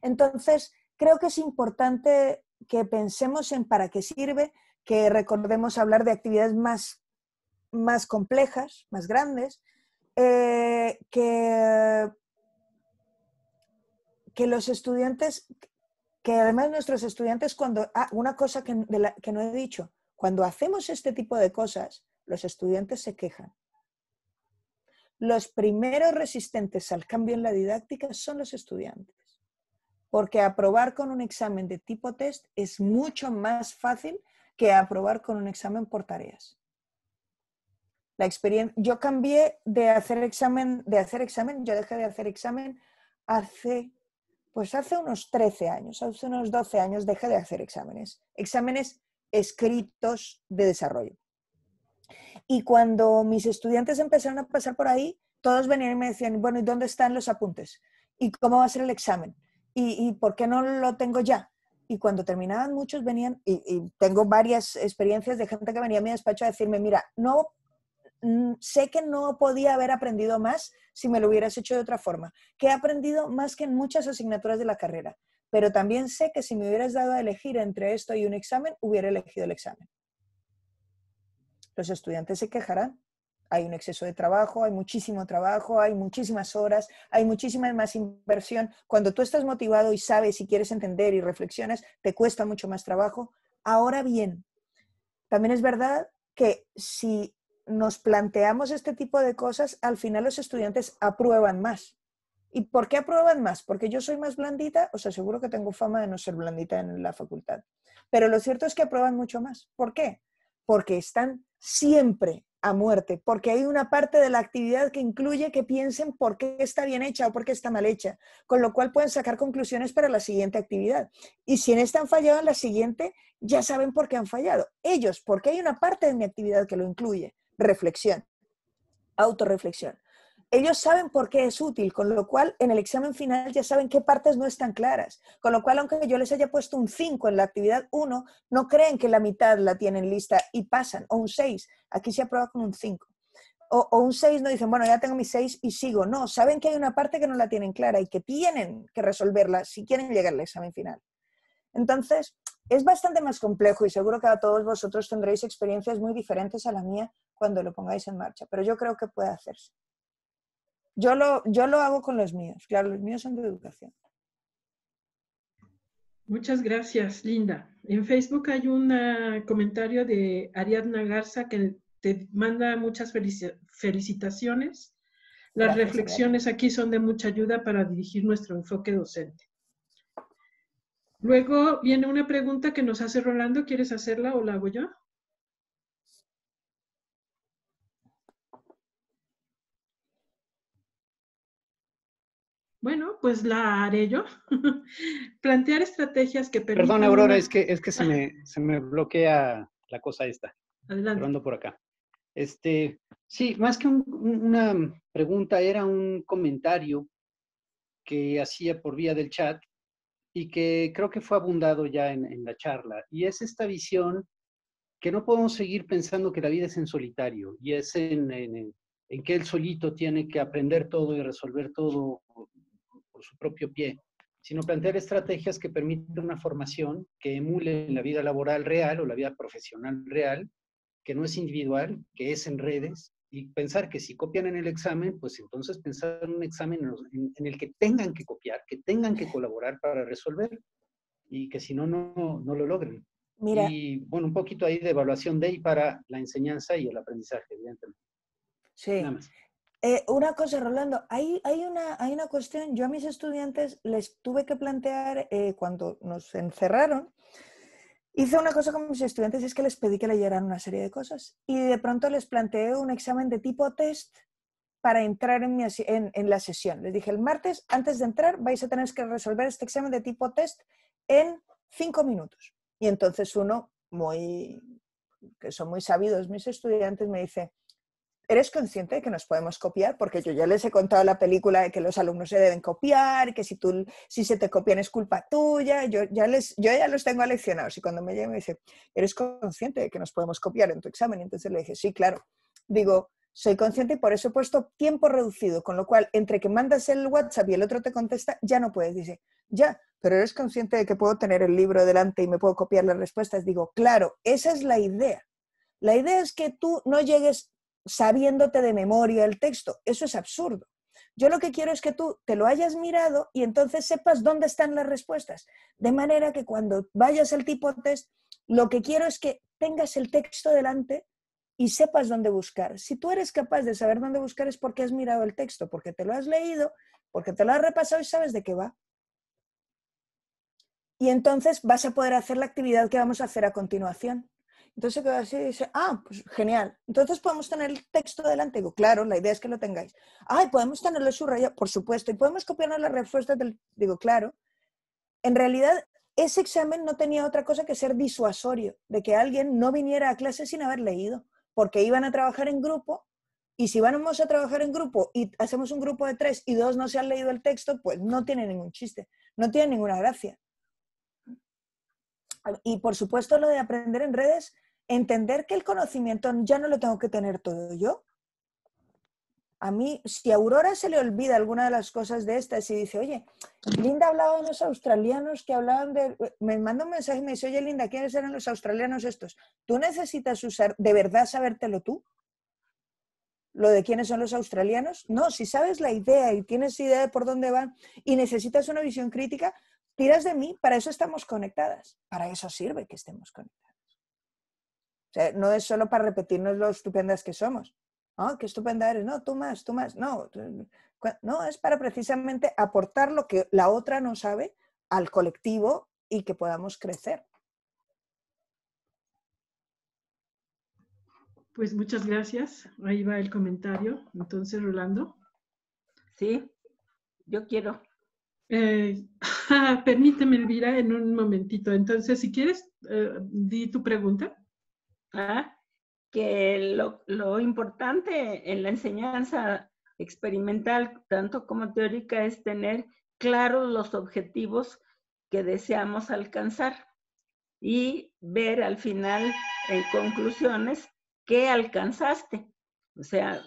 Entonces, creo que es importante que pensemos en para qué sirve, que recordemos hablar de actividades más, más complejas, más grandes, eh, que, los estudiantes, que además nuestros estudiantes cuando, ah, una cosa que no he dicho, cuando hacemos este tipo de cosas, los estudiantes se quejan. Los primeros resistentes al cambio en la didáctica son los estudiantes, porque aprobar con un examen de tipo test es mucho más fácil que aprobar con un examen por tareas. La yo cambié de hacer examen, de hacer examen, yo dejé de hacer examen hace pues hace unos 13 años, hace unos 12 años dejé de hacer exámenes, exámenes escritos de desarrollo. Y cuando mis estudiantes empezaron a pasar por ahí, todos venían y me decían, bueno, ¿y dónde están los apuntes? ¿Y cómo va a ser el examen? ¿Y, por qué no lo tengo ya? Y cuando terminaban, muchos venían, y, tengo varias experiencias de gente que venía a mi despacho a decirme, mira, no mm, sé que no podía haber aprendido más si me lo hubieras hecho de otra forma, que he aprendido más que en muchas asignaturas de la carrera, pero también sé que si me hubieras dado a elegir entre esto y un examen, hubiera elegido el examen los estudiantes se quejarán. Hay un exceso de trabajo, hay muchísimo trabajo, hay muchísimas horas, hay muchísima más inversión. Cuando tú estás motivado y sabes y quieres entender y reflexionas, te cuesta mucho más trabajo. Ahora bien, también es verdad que si nos planteamos este tipo de cosas, al final los estudiantes aprueban más. ¿Y por qué aprueban más? Porque yo soy más blandita, o sea, seguro que tengo fama de no ser blandita en la facultad. Pero lo cierto es que aprueban mucho más. ¿Por qué? Porque están siempre a muerte, porque hay una parte de la actividad que incluye que piensen por qué está bien hecha o por qué está mal hecha, con lo cual pueden sacar conclusiones para la siguiente actividad. Y si en esta han fallado, en la siguiente ya saben por qué han fallado. Ellos, porque hay una parte de mi actividad que lo incluye. Reflexión, autorreflexión ellos saben por qué es útil, con lo cual en el examen final ya saben qué partes no están claras. Con lo cual, aunque yo les haya puesto un 5 en la actividad 1, no creen que la mitad la tienen lista y pasan, o un 6. Aquí se aprueba con un 5. O, un 6 no dicen, bueno, ya tengo mi 6 y sigo. No, saben que hay una parte que no la tienen clara y que tienen que resolverla si quieren llegar al examen final. Entonces, es bastante más complejo y seguro que a todos vosotros tendréis experiencias muy diferentes a la mía cuando lo pongáis en marcha, pero yo creo que puede hacerse. Yo lo, hago con los míos, claro, los míos son de educación. Muchas gracias, Linda. En Facebook hay un ah, comentario de Ariadna Garza que te manda muchas felicitaciones. Las reflexiones aquí son de mucha ayuda para dirigir nuestro enfoque docente. Luego viene una pregunta que nos hace Rolando. ¿Quieres hacerla o la hago yo? Bueno, pues la haré yo. Plantear estrategias que permitan... Perdón, Aurora, es que, es que se, me, se me bloquea la cosa esta. Adelante. por acá. Este, sí, más que una pregunta, era un comentario que hacía por vía del chat y que creo que fue abundado ya en, en, la charla. Y es esta visión que no podemos seguir pensando que la vida es en solitario y es en, en, en, que el solito tiene que aprender todo y resolver todo su propio pie, sino plantear estrategias que permitan una formación que emule la vida laboral real o la vida profesional real, que no es individual, que es en redes, y pensar que si copian en el examen, pues entonces pensar en un examen en, el que tengan que copiar, que tengan que colaborar para resolver, y que si no, no, lo logren. Mira. Y bueno, un poquito ahí de evaluación de ahí para la enseñanza y el aprendizaje, evidentemente. Sí. Nada más. Eh, una cosa, Rolando, hay, una, cuestión. Yo a mis estudiantes les tuve que plantear eh, cuando nos encerraron. Hice una cosa con mis estudiantes, es que les pedí que leyeran una serie de cosas y de pronto les planteé un examen de tipo test para entrar en, en, la sesión. Les dije, el martes, antes de entrar, vais a tener que resolver este examen de tipo test en cinco minutos. Y entonces uno, muy, que son muy sabidos mis estudiantes, me dice, eres consciente de que nos podemos copiar, porque yo ya les he contado la película de que los alumnos se deben copiar, que si tú si se te copian es culpa tuya, yo ya les yo ya los tengo aleccionados y cuando me llega me dice, "¿Eres consciente de que nos podemos copiar en tu examen?" Y entonces le dije, "Sí, claro." Digo, soy consciente y por eso he puesto tiempo reducido, con lo cual entre que mandas el WhatsApp y el otro te contesta, ya no puedes. Dice, ya, pero eres consciente de que puedo tener el libro delante y me puedo copiar las respuestas. Digo, claro, esa es la idea. La idea es que tú no llegues sabiéndote de memoria el texto. Eso es absurdo. Yo lo que quiero es que tú te lo hayas mirado y entonces sepas dónde están las respuestas. De manera que cuando vayas al tipo test, lo que quiero es que tengas el texto delante y sepas dónde buscar. Si tú eres capaz de saber dónde buscar es porque has mirado el texto, porque te lo has leído, porque te lo has repasado y sabes de qué va. Y entonces vas a poder hacer la actividad que vamos a hacer a continuación. Entonces así dice, ah, pues genial. Entonces podemos tener el texto delante. Digo, claro, la idea es que lo tengáis. Ah, podemos tenerlo subrayado, por supuesto. Y podemos copiarnos las respuestas del... Digo, claro. En realidad, ese examen no tenía otra cosa que ser disuasorio, de que alguien no viniera a clase sin haber leído, porque iban a trabajar en grupo. Y si vamos a trabajar en grupo y hacemos un grupo de tres y dos no se han leído el texto, pues no tiene ningún chiste, no tiene ninguna gracia. Y por supuesto lo de aprender en redes, entender que el conocimiento ya no lo tengo que tener todo yo. A mí, si a Aurora se le olvida alguna de las cosas de estas y dice, oye, Linda hablaba de los australianos que hablaban de... Me manda un mensaje y me dice, oye, Linda, ¿quiénes eran los australianos estos? Tú necesitas usar, de verdad, sabértelo tú. Lo de quiénes son los australianos. No, si sabes la idea y tienes idea de por dónde van y necesitas una visión crítica, tiras de mí, para eso estamos conectadas, para eso sirve que estemos conectadas. O sea, no es solo para repetirnos lo estupendas que somos. Ah, qué estupenda eres, no, tú más, tú más, no. No, es para precisamente aportar lo que la otra no sabe al colectivo y que podamos crecer. Pues muchas gracias. Ahí va el comentario. Entonces, Rolando. Sí, yo quiero eh, ah, permíteme, Elvira, en un momentito. Entonces, si quieres, eh, di tu pregunta. Ah, que lo, importante en la enseñanza experimental, tanto como teórica, es tener claros los objetivos que deseamos alcanzar y ver al final, en conclusiones, qué alcanzaste. O sea,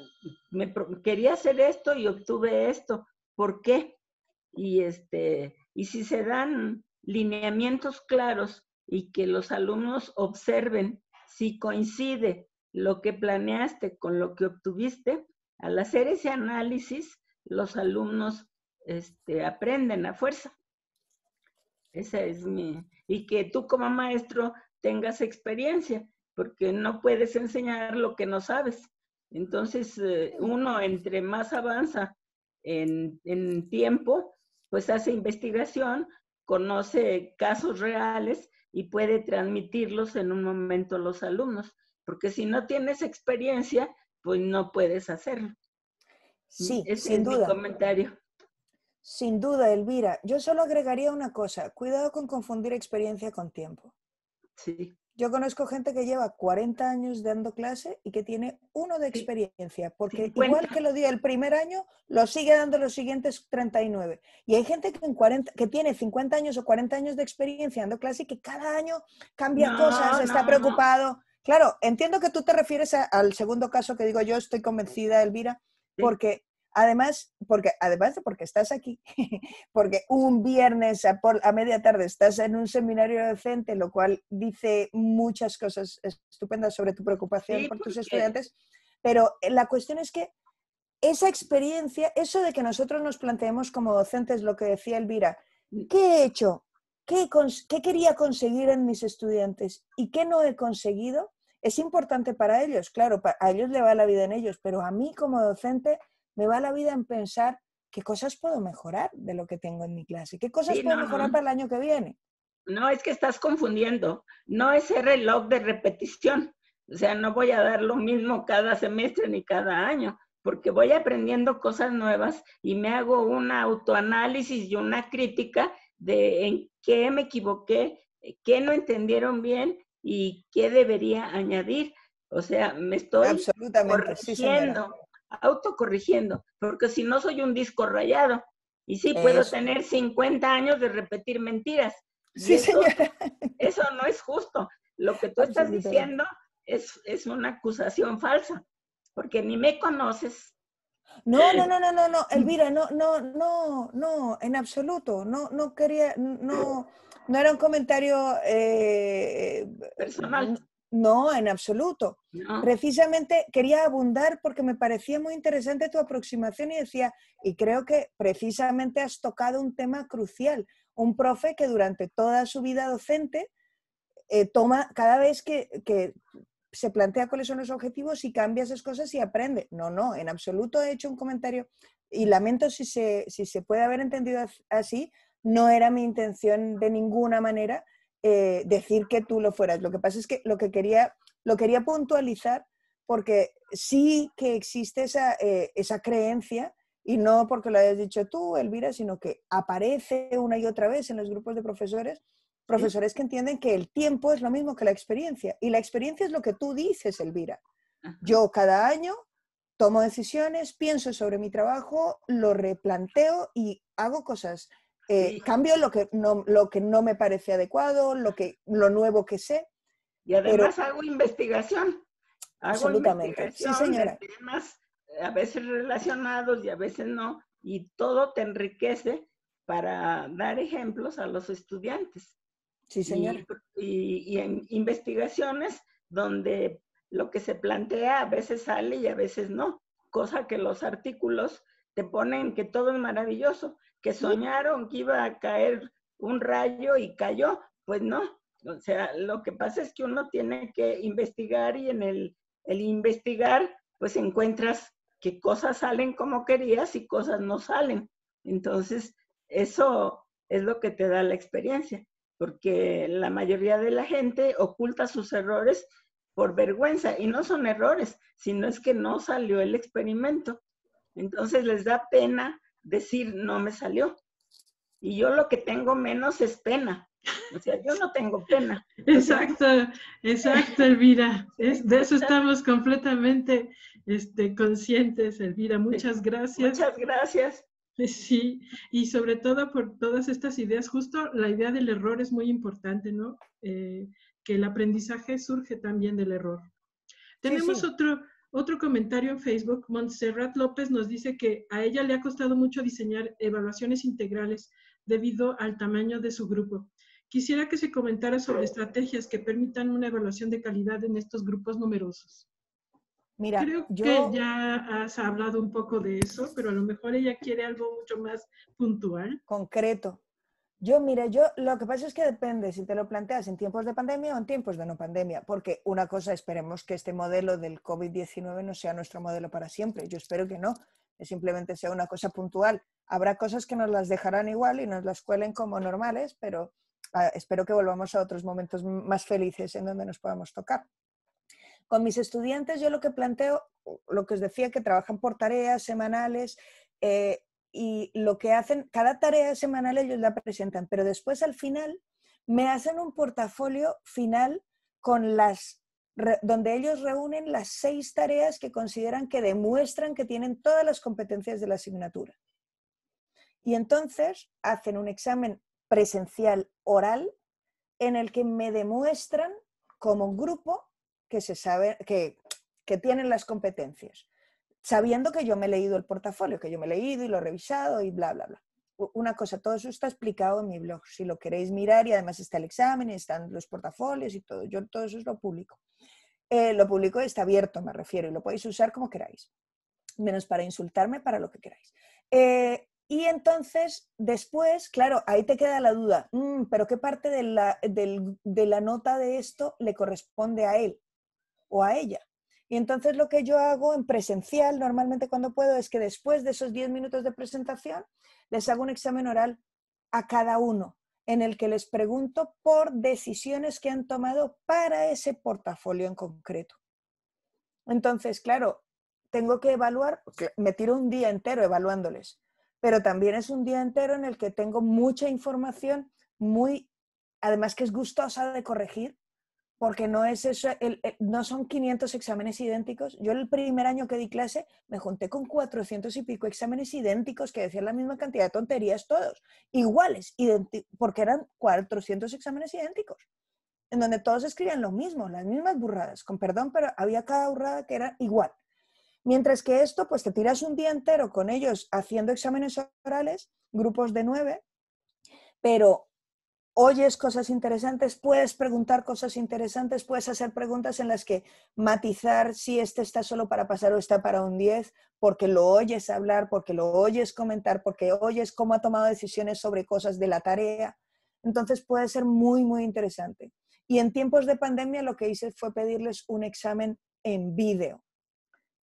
me, quería hacer esto y obtuve esto. ¿Por qué? y, este, y si se dan lineamientos claros y que los alumnos observen si coincide lo que planeaste con lo que obtuviste, al hacer ese análisis, los alumnos este, aprenden a fuerza. Esa es mi... Y que tú como maestro tengas experiencia, porque no puedes enseñar lo que no sabes. Entonces, eh, uno entre más avanza en, en tiempo, pues hace investigación, conoce casos reales y puede transmitirlos en un momento a los alumnos, porque si no tienes experiencia, pues no puedes hacerlo. Sí, Ese sin es duda. Mi comentario. Sin duda, Elvira. Yo solo agregaría una cosa, cuidado con confundir experiencia con tiempo. Sí. Yo conozco gente que lleva 40 años dando clase y que tiene uno de experiencia, porque igual que lo dio el primer año, lo sigue dando los siguientes 39. Y hay gente que, que tiene 50 años o 40 años de experiencia dando clase y que cada año cambia cosas, está preocupado. Claro, entiendo que tú te refieres al segundo caso que digo yo, estoy convencida, Elvira, porque Además, además de porque estás aquí, porque un viernes a, media tarde estás en un seminario docente, lo cual dice muchas cosas estupendas sobre tu preocupación por tus estudiantes, pero eh, la cuestión es que esa experiencia, eso de que nosotros nos planteemos como docentes, lo que decía Elvira, mm. ¿qué he hecho? ¿Qué, ¿Qué, quería conseguir en mis estudiantes y qué no he conseguido? Es importante para ellos, claro, a ellos le va la vida en ellos, pero a mí como docente me va la vida en pensar qué cosas puedo mejorar de lo que tengo en mi clase, qué cosas puedo mejorar para el año que viene. No, es que estás confundiendo. No es el reloj de repetición. O sea, no voy a dar lo mismo cada semestre ni cada año, porque voy aprendiendo cosas nuevas y me hago un autoanálisis y una crítica de en qué me equivoqué, qué no entendieron bien y qué debería añadir. O sea, me estoy Absolutamente, corrigiendo autocorrigiendo, porque si no soy un disco rayado. Y sí, puedo tener 50 años de repetir mentiras. eso, eso no es justo. Lo que tú estás diciendo es, es una acusación falsa, porque ni me conoces, no, no, no, no, no, no, Elvira, no, no, no, no, en absoluto. No, no quería, no, no era un comentario eh, personal. No, en absoluto. Precisamente quería abundar porque me parecía muy interesante tu aproximación y decía, y creo que precisamente has tocado un tema crucial, un profe que durante toda su vida docente eh, toma, cada vez que, que se plantea cuáles son los objetivos y cambia esas cosas y aprende. No, no, en absoluto he hecho un comentario y lamento si se, si se puede haber entendido así, no era mi intención de ninguna manera eh, decir que tú lo fueras. Lo que pasa es que lo que quería, lo quería puntualizar porque sí que existe eh, esa, creencia y no porque lo hayas dicho tú, Elvira, sino que aparece una y otra vez en los grupos de profesores, profesores que entienden que el tiempo es lo mismo que la experiencia. Y la experiencia es lo que tú dices, Elvira. Yo cada año tomo decisiones, pienso sobre mi trabajo, lo replanteo y hago cosas eh, cambio lo que, no, lo que no me parece adecuado, lo, que, lo nuevo que sé. Y además hago investigación. Hago absolutamente. Investigación sí, señora. temas eh, a veces relacionados y a veces no. Y todo te enriquece para dar ejemplos a los estudiantes. Sí, señor. Y, y, y, en investigaciones donde lo que se plantea a veces sale y a veces no, cosa que los artículos te ponen que todo es maravilloso, que soñaron que iba a caer un rayo y cayó, pues no. O sea, lo que pasa es que uno tiene que investigar y en el, investigar, pues encuentras que cosas salen como querías y cosas no salen. Entonces, eso es lo que te da la experiencia, porque la mayoría de la gente oculta sus errores por vergüenza y no son errores, sino es que no salió el experimento. Entonces les da pena decir no me salió. Y yo lo que tengo menos es pena. O sea, yo no tengo pena. Exacto, exacto, Elvira. de eso estamos completamente este, conscientes, Elvira. Muchas gracias. Muchas gracias. Sí, y sobre todo por todas estas ideas, justo la idea del error es muy importante, ¿no? Eh, que el aprendizaje surge también del error. Tenemos otro, otro comentario en Facebook, Montserrat López nos dice que a ella le ha costado mucho diseñar evaluaciones integrales debido al tamaño de su grupo. Quisiera que se comentara sobre estrategias que permitan una evaluación de calidad en estos grupos numerosos. Mira, creo que ya has hablado un poco de eso, pero a lo mejor ella quiere algo mucho más puntual. Concreto. Yo, mira, yo lo que pasa es que depende si te lo planteas en tiempos de pandemia o en tiempos de no pandemia, porque una cosa, esperemos que este modelo del COVID-19 no sea nuestro modelo para siempre. Yo espero que no, que simplemente sea una cosa puntual. Habrá cosas que nos las dejarán igual y nos las cuelen como normales, pero ah, espero que volvamos a otros momentos más felices en donde nos podamos tocar. Con mis estudiantes yo lo que planteo, lo que os decía, que trabajan por tareas semanales, eh, y lo que hacen, cada tarea semanal ellos la presentan, pero después al final me hacen un portafolio final con las donde ellos reúnen las seis tareas que consideran que demuestran que tienen todas las competencias de la asignatura. Y entonces hacen un examen presencial oral en el que me demuestran como grupo que se sabe que, que tienen las competencias sabiendo que yo me he leído el portafolio, que yo me he leído y lo he revisado y bla, bla, bla. Una cosa, todo eso está explicado en mi blog, si lo queréis mirar y además está el examen, y están los portafolios y todo, yo todo eso es lo público. Eh, lo público está abierto, me refiero, y lo podéis usar como queráis, menos para insultarme, para lo que queráis. Eh, y entonces, después, claro, ahí te queda la duda, mm, pero ¿qué parte de la, de la nota de esto le corresponde a él o a ella? Y entonces lo que yo hago en presencial, normalmente cuando puedo, es que después de esos 10 minutos de presentación, les hago un examen oral a cada uno, en el que les pregunto por decisiones que han tomado para ese portafolio en concreto. Entonces, claro, tengo que evaluar, me tiro un día entero evaluándoles, pero también es un día entero en el que tengo mucha información, muy, además que es gustosa de corregir, porque no, es eso, eh, no son 500 exámenes idénticos. Yo el primer año que di clase me junté con 400 y pico exámenes idénticos que decían la misma cantidad de tonterías todos, iguales, porque eran 400 exámenes idénticos, en donde todos escribían lo mismo, las mismas burradas, con perdón, pero había cada burrada que era igual. Mientras que esto, pues te tiras un día entero con ellos haciendo exámenes orales, grupos de nueve, pero oyes cosas interesantes, puedes preguntar cosas interesantes, puedes hacer preguntas en las que matizar si este está solo para pasar o está para un 10, porque lo oyes hablar, porque lo oyes comentar, porque oyes cómo ha tomado decisiones sobre cosas de la tarea. Entonces puede ser muy, muy interesante. Y en tiempos de pandemia lo que hice fue pedirles un examen en vídeo,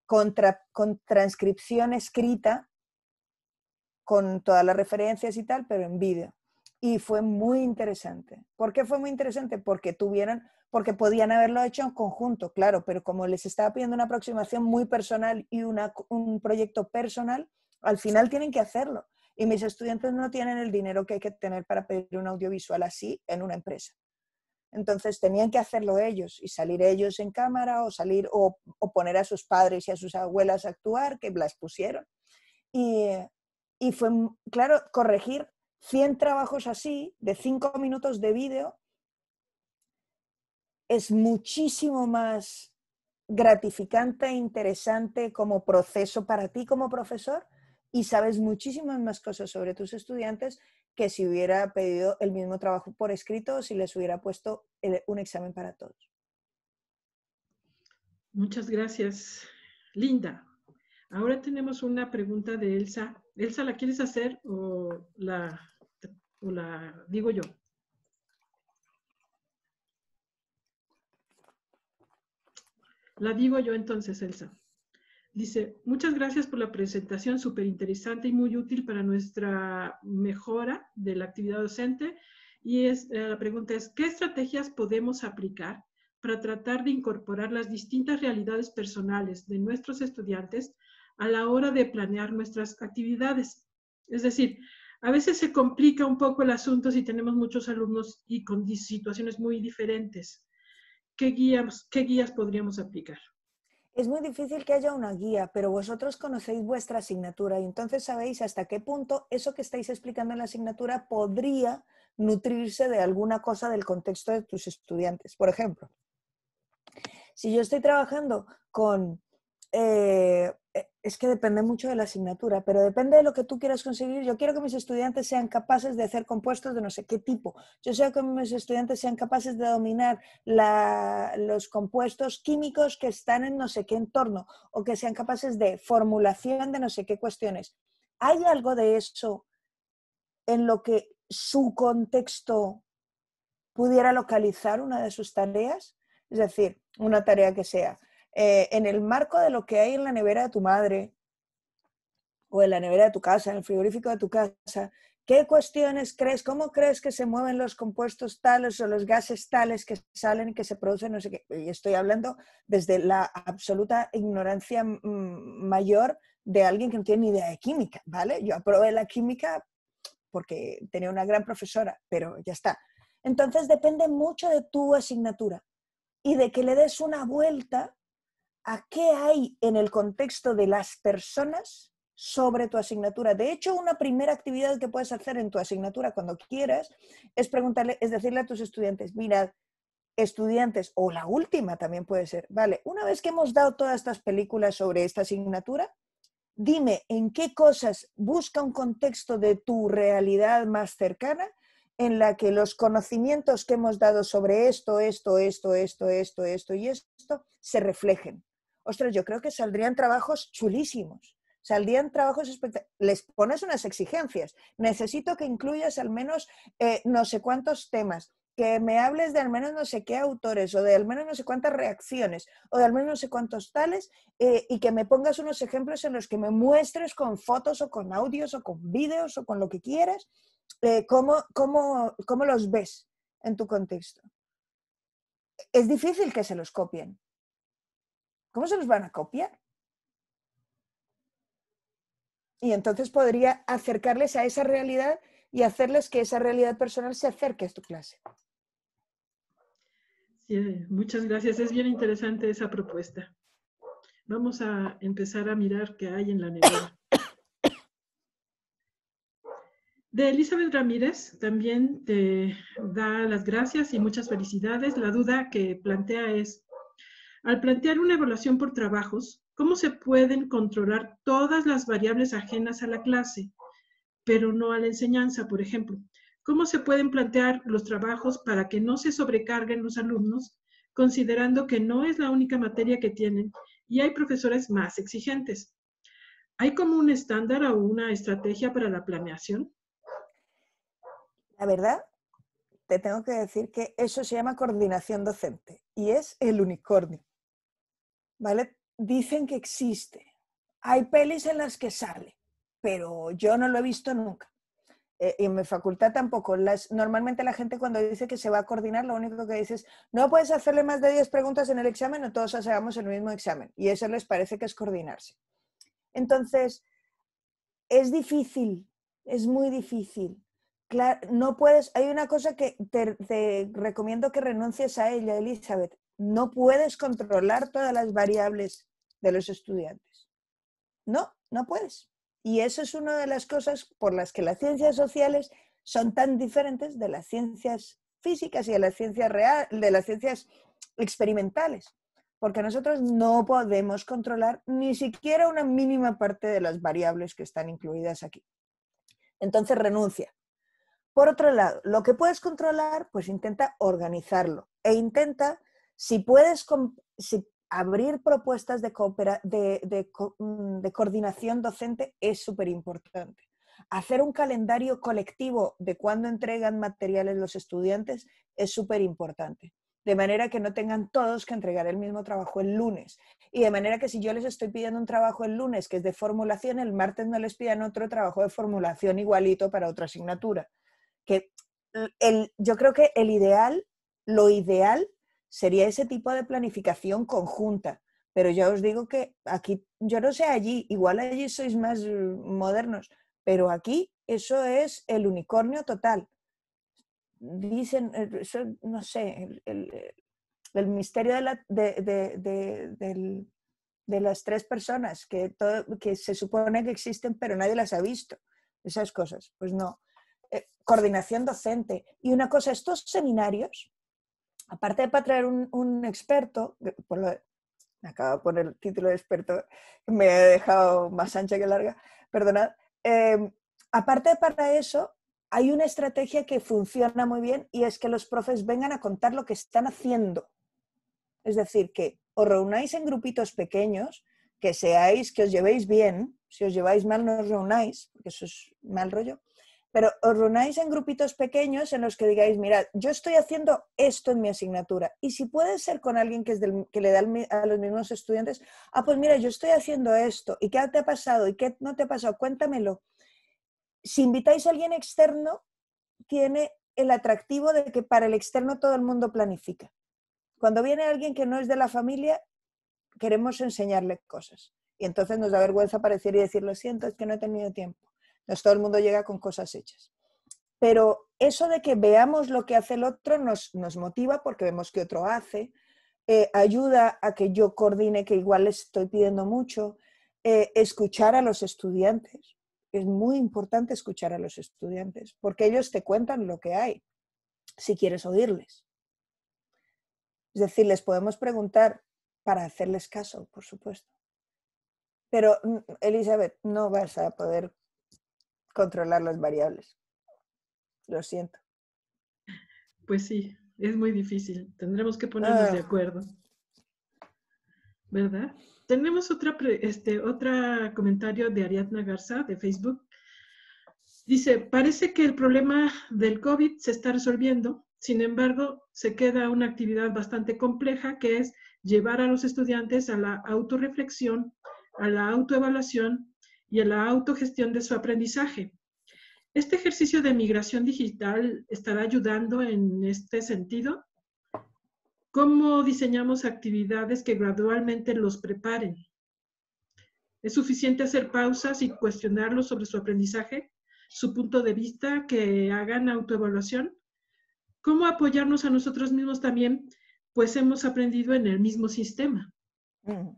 con, transcripción escrita, con todas las referencias y tal, pero en vídeo y fue muy interesante. ¿Por qué fue muy interesante? Porque tuvieron, porque podían haberlo hecho en conjunto, claro, pero como les estaba pidiendo una aproximación muy personal y un proyecto personal, al final tienen que hacerlo. Y mis estudiantes no tienen el dinero que hay que tener para pedir un audiovisual así en una empresa. Entonces tenían que hacerlo ellos y salir ellos en cámara o salir o, poner a sus padres y a sus abuelas a actuar, que las pusieron. Y, y fue, claro, corregir 100 trabajos así, de 5 minutos de vídeo, es muchísimo más gratificante e interesante como proceso para ti como profesor y sabes muchísimas más cosas sobre tus estudiantes que si hubiera pedido el mismo trabajo por escrito o si les hubiera puesto un examen para todos. Muchas gracias, Linda. Ahora tenemos una pregunta de Elsa. Elsa, ¿la quieres hacer o la o la digo yo. La digo yo entonces, Elsa. Dice, muchas gracias por la presentación, súper interesante y muy útil para nuestra mejora de la actividad docente. Y eh, la pregunta es, ¿qué estrategias podemos aplicar para tratar de incorporar las distintas realidades personales de nuestros estudiantes a la hora de planear nuestras actividades? Es decir, a veces se complica un poco el asunto si tenemos muchos alumnos y con situaciones muy diferentes. ¿Qué guías, podríamos aplicar? Es muy difícil que haya una guía, pero vosotros conocéis vuestra asignatura y entonces sabéis hasta qué punto eso que estáis explicando en la asignatura podría nutrirse de alguna cosa del contexto de tus estudiantes. Por ejemplo, si yo estoy trabajando con eh, eh, es que depende mucho de la asignatura, pero depende de lo que tú quieras conseguir. Yo quiero que mis estudiantes sean capaces de hacer compuestos de no sé qué tipo. Yo sé que mis estudiantes sean capaces de dominar los compuestos químicos que están en no sé qué entorno o que sean capaces de formulación de no sé qué cuestiones. ¿Hay algo de eso en lo que su contexto pudiera localizar una de sus tareas? Es decir, una tarea que sea eh, en el marco de lo que hay en la nevera de tu madre o en la nevera de tu casa, en el frigorífico de tu casa, ¿qué cuestiones crees? ¿Cómo crees que se mueven los compuestos tales o los gases tales que salen y que se producen? No sé qué. Y estoy hablando desde la absoluta ignorancia mm, mm, mayor de alguien que no tiene ni idea de química, ¿vale? Yo aprobé la química porque tenía una gran profesora, pero ya está. Entonces depende mucho de tu asignatura y de que le des una vuelta a qué hay en el contexto de las personas sobre tu asignatura. De hecho, una primera actividad que puedes hacer en tu asignatura cuando quieras es preguntarle, es decirle a tus estudiantes, mira, estudiantes, o la última también puede ser, vale, una vez que hemos dado todas estas películas sobre esta asignatura, dime en qué cosas busca un contexto de tu realidad más cercana en la que los conocimientos que hemos dado sobre esto, esto, esto, esto, esto, esto y esto se reflejen ostras, yo creo que saldrían trabajos chulísimos, saldrían trabajos espectaculares. Les pones unas exigencias. Necesito que incluyas al menos eh, no sé cuántos temas, que me hables de al menos no sé qué autores o de al menos no sé cuántas reacciones o de al menos no sé cuántos tales eh, y que me pongas unos ejemplos en los que me muestres con fotos o con audios o con vídeos o con lo que quieras, eh, cómo, cómo los ves en tu contexto. Es difícil que se los copien, ¿Cómo se los van a copiar? Y entonces podría acercarles a esa realidad y hacerles que esa realidad personal se acerque a tu clase. muchas gracias. Es bien interesante esa propuesta. Vamos a empezar a mirar qué hay en la nevera. De Elizabeth Ramírez también te da las gracias y muchas felicidades. La duda que plantea es, al plantear una evaluación por trabajos, ¿cómo se pueden controlar todas las variables ajenas a la clase, pero no a la enseñanza, por ejemplo? ¿Cómo se pueden plantear los trabajos para que no se sobrecarguen los alumnos, considerando que no es la única materia que tienen y hay profesores más exigentes? ¿Hay como un estándar o una estrategia para la planeación? La verdad, te tengo que decir que eso se llama coordinación docente y es el unicornio. Dicen que existe. Hay pelis en las que sale, pero yo no lo he visto nunca. Eh, y en mi facultad tampoco. normalmente la gente cuando dice que se va a coordinar, lo único que dice es, no puedes hacerle más de 10 preguntas en el examen o todos hagamos el mismo examen. Y eso les parece que es coordinarse. Entonces, es difícil, es muy difícil. no puedes, hay una cosa que te, te recomiendo que renuncies a ella, Elizabeth, no puedes controlar todas las variables de los estudiantes. No, no puedes. Y eso es una de las cosas por las que las ciencias sociales son tan diferentes de las ciencias físicas y de las ciencias, real, de las ciencias experimentales, porque nosotros no podemos controlar ni siquiera una mínima parte de las variables que están incluidas aquí. Entonces renuncia. Por otro lado, lo que puedes controlar, pues intenta organizarlo e intenta si puedes abrir propuestas mm, de, coordinación docente es súper importante. Hacer un calendario colectivo de cuándo entregan materiales los estudiantes es súper importante de manera que no tengan todos que entregar el mismo trabajo el lunes. Y de manera que si yo les estoy pidiendo un trabajo el lunes que es de formulación, el martes no les pidan otro trabajo de formulación igualito para otra asignatura. Que yo creo que el ideal, lo ideal sería ese tipo de planificación conjunta. Pero yo os digo que aquí, yo no sé allí, igual allí sois más eh, modernos, pero aquí eso es el unicornio total. Dicen, eh, no sé, el, el, misterio de, las tres personas que, que se supone que existen, pero nadie las ha visto. Esas cosas, pues no. Eh, coordinación docente. Y una cosa, estos seminarios aparte de para traer un, experto, me acabo de poner el título de experto, me he dejado más ancha que larga, perdonad. Em, aparte de para eso, hay una estrategia que funciona muy bien y es que los profes vengan a contar lo que están haciendo. Es decir, que os reunáis en grupitos pequeños, que seáis, que os llevéis bien, si os lleváis mal no os reunáis, porque eso es mal rollo, pero os reunáis en grupitos pequeños en los que digáis, mirad, yo estoy haciendo esto en mi asignatura. Y si puede ser con alguien que, es del, que le da a los mismos estudiantes, ah, pues mira, yo estoy haciendo esto. ¿Y qué te ha pasado? ¿Y qué no te ha pasado? Cuéntamelo. Si invitáis a alguien externo, tiene el atractivo de que para el externo todo el mundo planifica. Cuando viene alguien que no es de la familia, queremos enseñarle cosas. Y entonces nos da vergüenza aparecer y decir, lo siento, es que no he tenido tiempo todo el mundo llega con cosas hechas. Pero eso de que veamos lo que hace el otro nos, motiva porque vemos que otro hace, eh, ayuda a que yo coordine que igual les estoy pidiendo mucho, eh, escuchar a los estudiantes. Es muy importante escuchar a los estudiantes porque ellos te cuentan lo que hay, si quieres oírles. Es decir, les podemos preguntar para hacerles caso, por supuesto. Pero, Elizabeth, no vas a poder controlar las variables. Lo siento. Pues sí, es muy difícil. Tendremos que ponernos de ah. acuerdo. ¿Verdad? Tenemos otra este, comentario de Ariadna Garza de Facebook. Dice, parece que el problema del COVID se está resolviendo, sin embargo, se queda una actividad bastante compleja que es llevar a los estudiantes a la autorreflexión, a la autoevaluación y a la autogestión de su aprendizaje. Este ejercicio de migración digital estará ayudando en este sentido. ¿Cómo diseñamos actividades que gradualmente los preparen? ¿Es suficiente hacer pausas y cuestionarlos sobre su aprendizaje, su punto de vista, que hagan autoevaluación? ¿Cómo apoyarnos a nosotros mismos también? Pues hemos aprendido en el mismo sistema. Mm.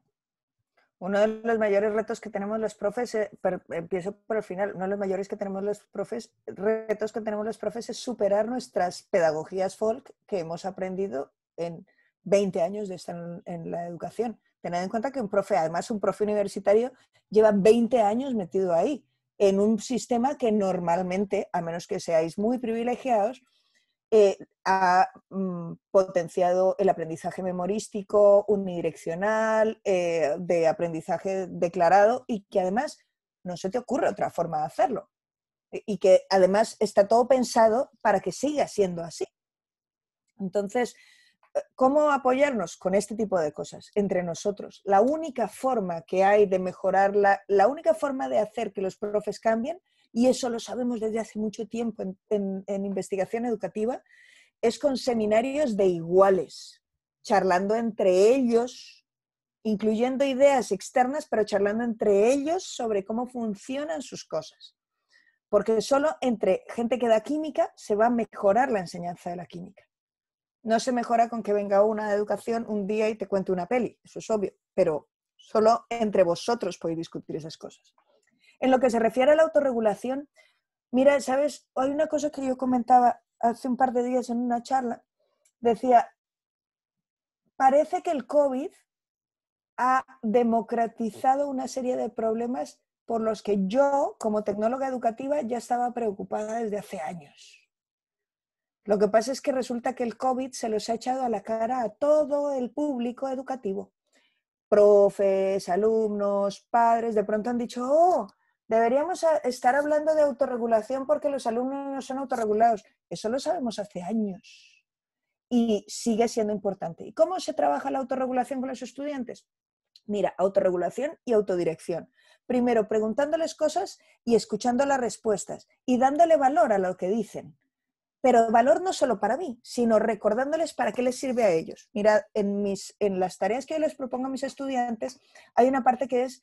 Uno de los mayores retos que tenemos los profes, eh, empiezo por el final, uno de los mayores que tenemos los profes, retos que tenemos los profes es superar nuestras pedagogías folk que hemos aprendido en 20 años de estar en, en la educación. Tened en cuenta que un profe, además un profe universitario, lleva 20 años metido ahí, en un sistema que normalmente, a menos que seáis muy privilegiados, eh, ha mm, potenciado el aprendizaje memorístico, unidireccional, eh, de aprendizaje declarado y que además no se te ocurre otra forma de hacerlo. E, y que además está todo pensado para que siga siendo así. Entonces, eh, ¿cómo apoyarnos con este tipo de cosas entre nosotros? La única forma que hay de la, la única forma de hacer que los profes cambien y eso lo sabemos desde hace mucho tiempo en, investigación educativa, es con seminarios de iguales, charlando entre ellos, incluyendo ideas externas, pero charlando entre ellos sobre cómo funcionan sus cosas. Porque solo entre gente que da química se va a mejorar la enseñanza de la química. No se mejora con que venga una de educación un día y te cuente una peli, eso es obvio, pero solo entre vosotros podéis discutir esas cosas. En lo que se refiere a la autorregulación, mira, sabes, hay una cosa que yo comentaba hace un par de días en una charla, decía, parece que el COVID ha democratizado una serie de problemas por los que yo, como tecnóloga educativa, ya estaba preocupada desde hace años. Lo que pasa es que resulta que el COVID se los ha echado a la cara a todo el público educativo. Profes, alumnos, padres, de pronto han dicho, oh, Deberíamos estar hablando de autorregulación porque los alumnos no son autorregulados. Eso lo sabemos hace años y sigue siendo importante. ¿Y cómo se trabaja la autorregulación con los estudiantes? Mira, autorregulación y autodirección. Primero, preguntándoles cosas y escuchando las respuestas y dándole valor a lo que dicen. Pero valor no solo para mí, sino recordándoles para qué les sirve a ellos. Mira, en, mis, en las tareas que yo les propongo a mis estudiantes hay una parte que es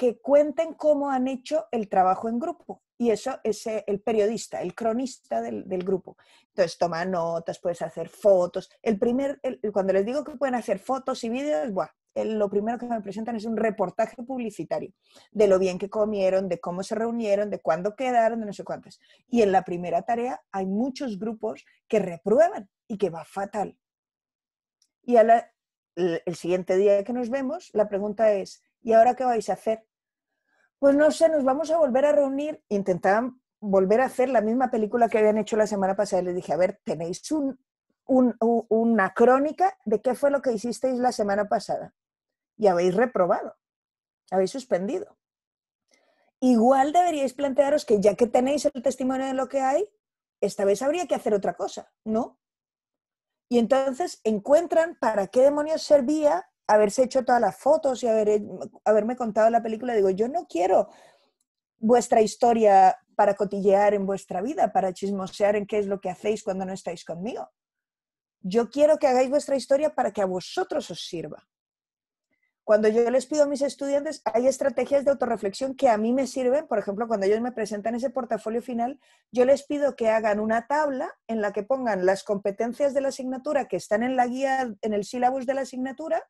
que cuenten cómo han hecho el trabajo en grupo. Y eso es eh, el periodista, el cronista del, grupo. Entonces toma notas, puedes hacer fotos. El primer, cuando les digo que pueden hacer fotos y vídeos, lo primero que me presentan es un reportaje publicitario de lo bien que comieron, de cómo se reunieron, de cuándo quedaron, de no sé cuántas. Y en la primera tarea hay muchos grupos que reprueban y que va fatal. Y el siguiente día que nos vemos, la pregunta es, ¿y ahora qué vais a hacer? pues no sé, nos vamos a volver a reunir. Intentaban volver a hacer la misma película que habían hecho la semana pasada. Les dije, a ver, tenéis una crónica de qué fue lo que hicisteis la semana pasada. Y habéis reprobado, habéis suspendido. Igual deberíais plantearos que ya que tenéis el testimonio de lo que hay, esta vez habría que hacer otra cosa, ¿no? Y entonces encuentran para qué demonios servía haberse hecho todas las fotos y haberme contado la película, digo, yo no quiero vuestra historia para cotillear en vuestra vida, para chismosear en qué es lo que hacéis cuando no estáis conmigo. Yo quiero que hagáis vuestra historia para que a vosotros os sirva. Cuando yo les pido a mis estudiantes, hay estrategias de autorreflexión que a mí me sirven. Por ejemplo, cuando ellos me presentan ese portafolio final, yo les pido que hagan una tabla en la que pongan las competencias de la asignatura que están en la guía, en el sílabus de la asignatura,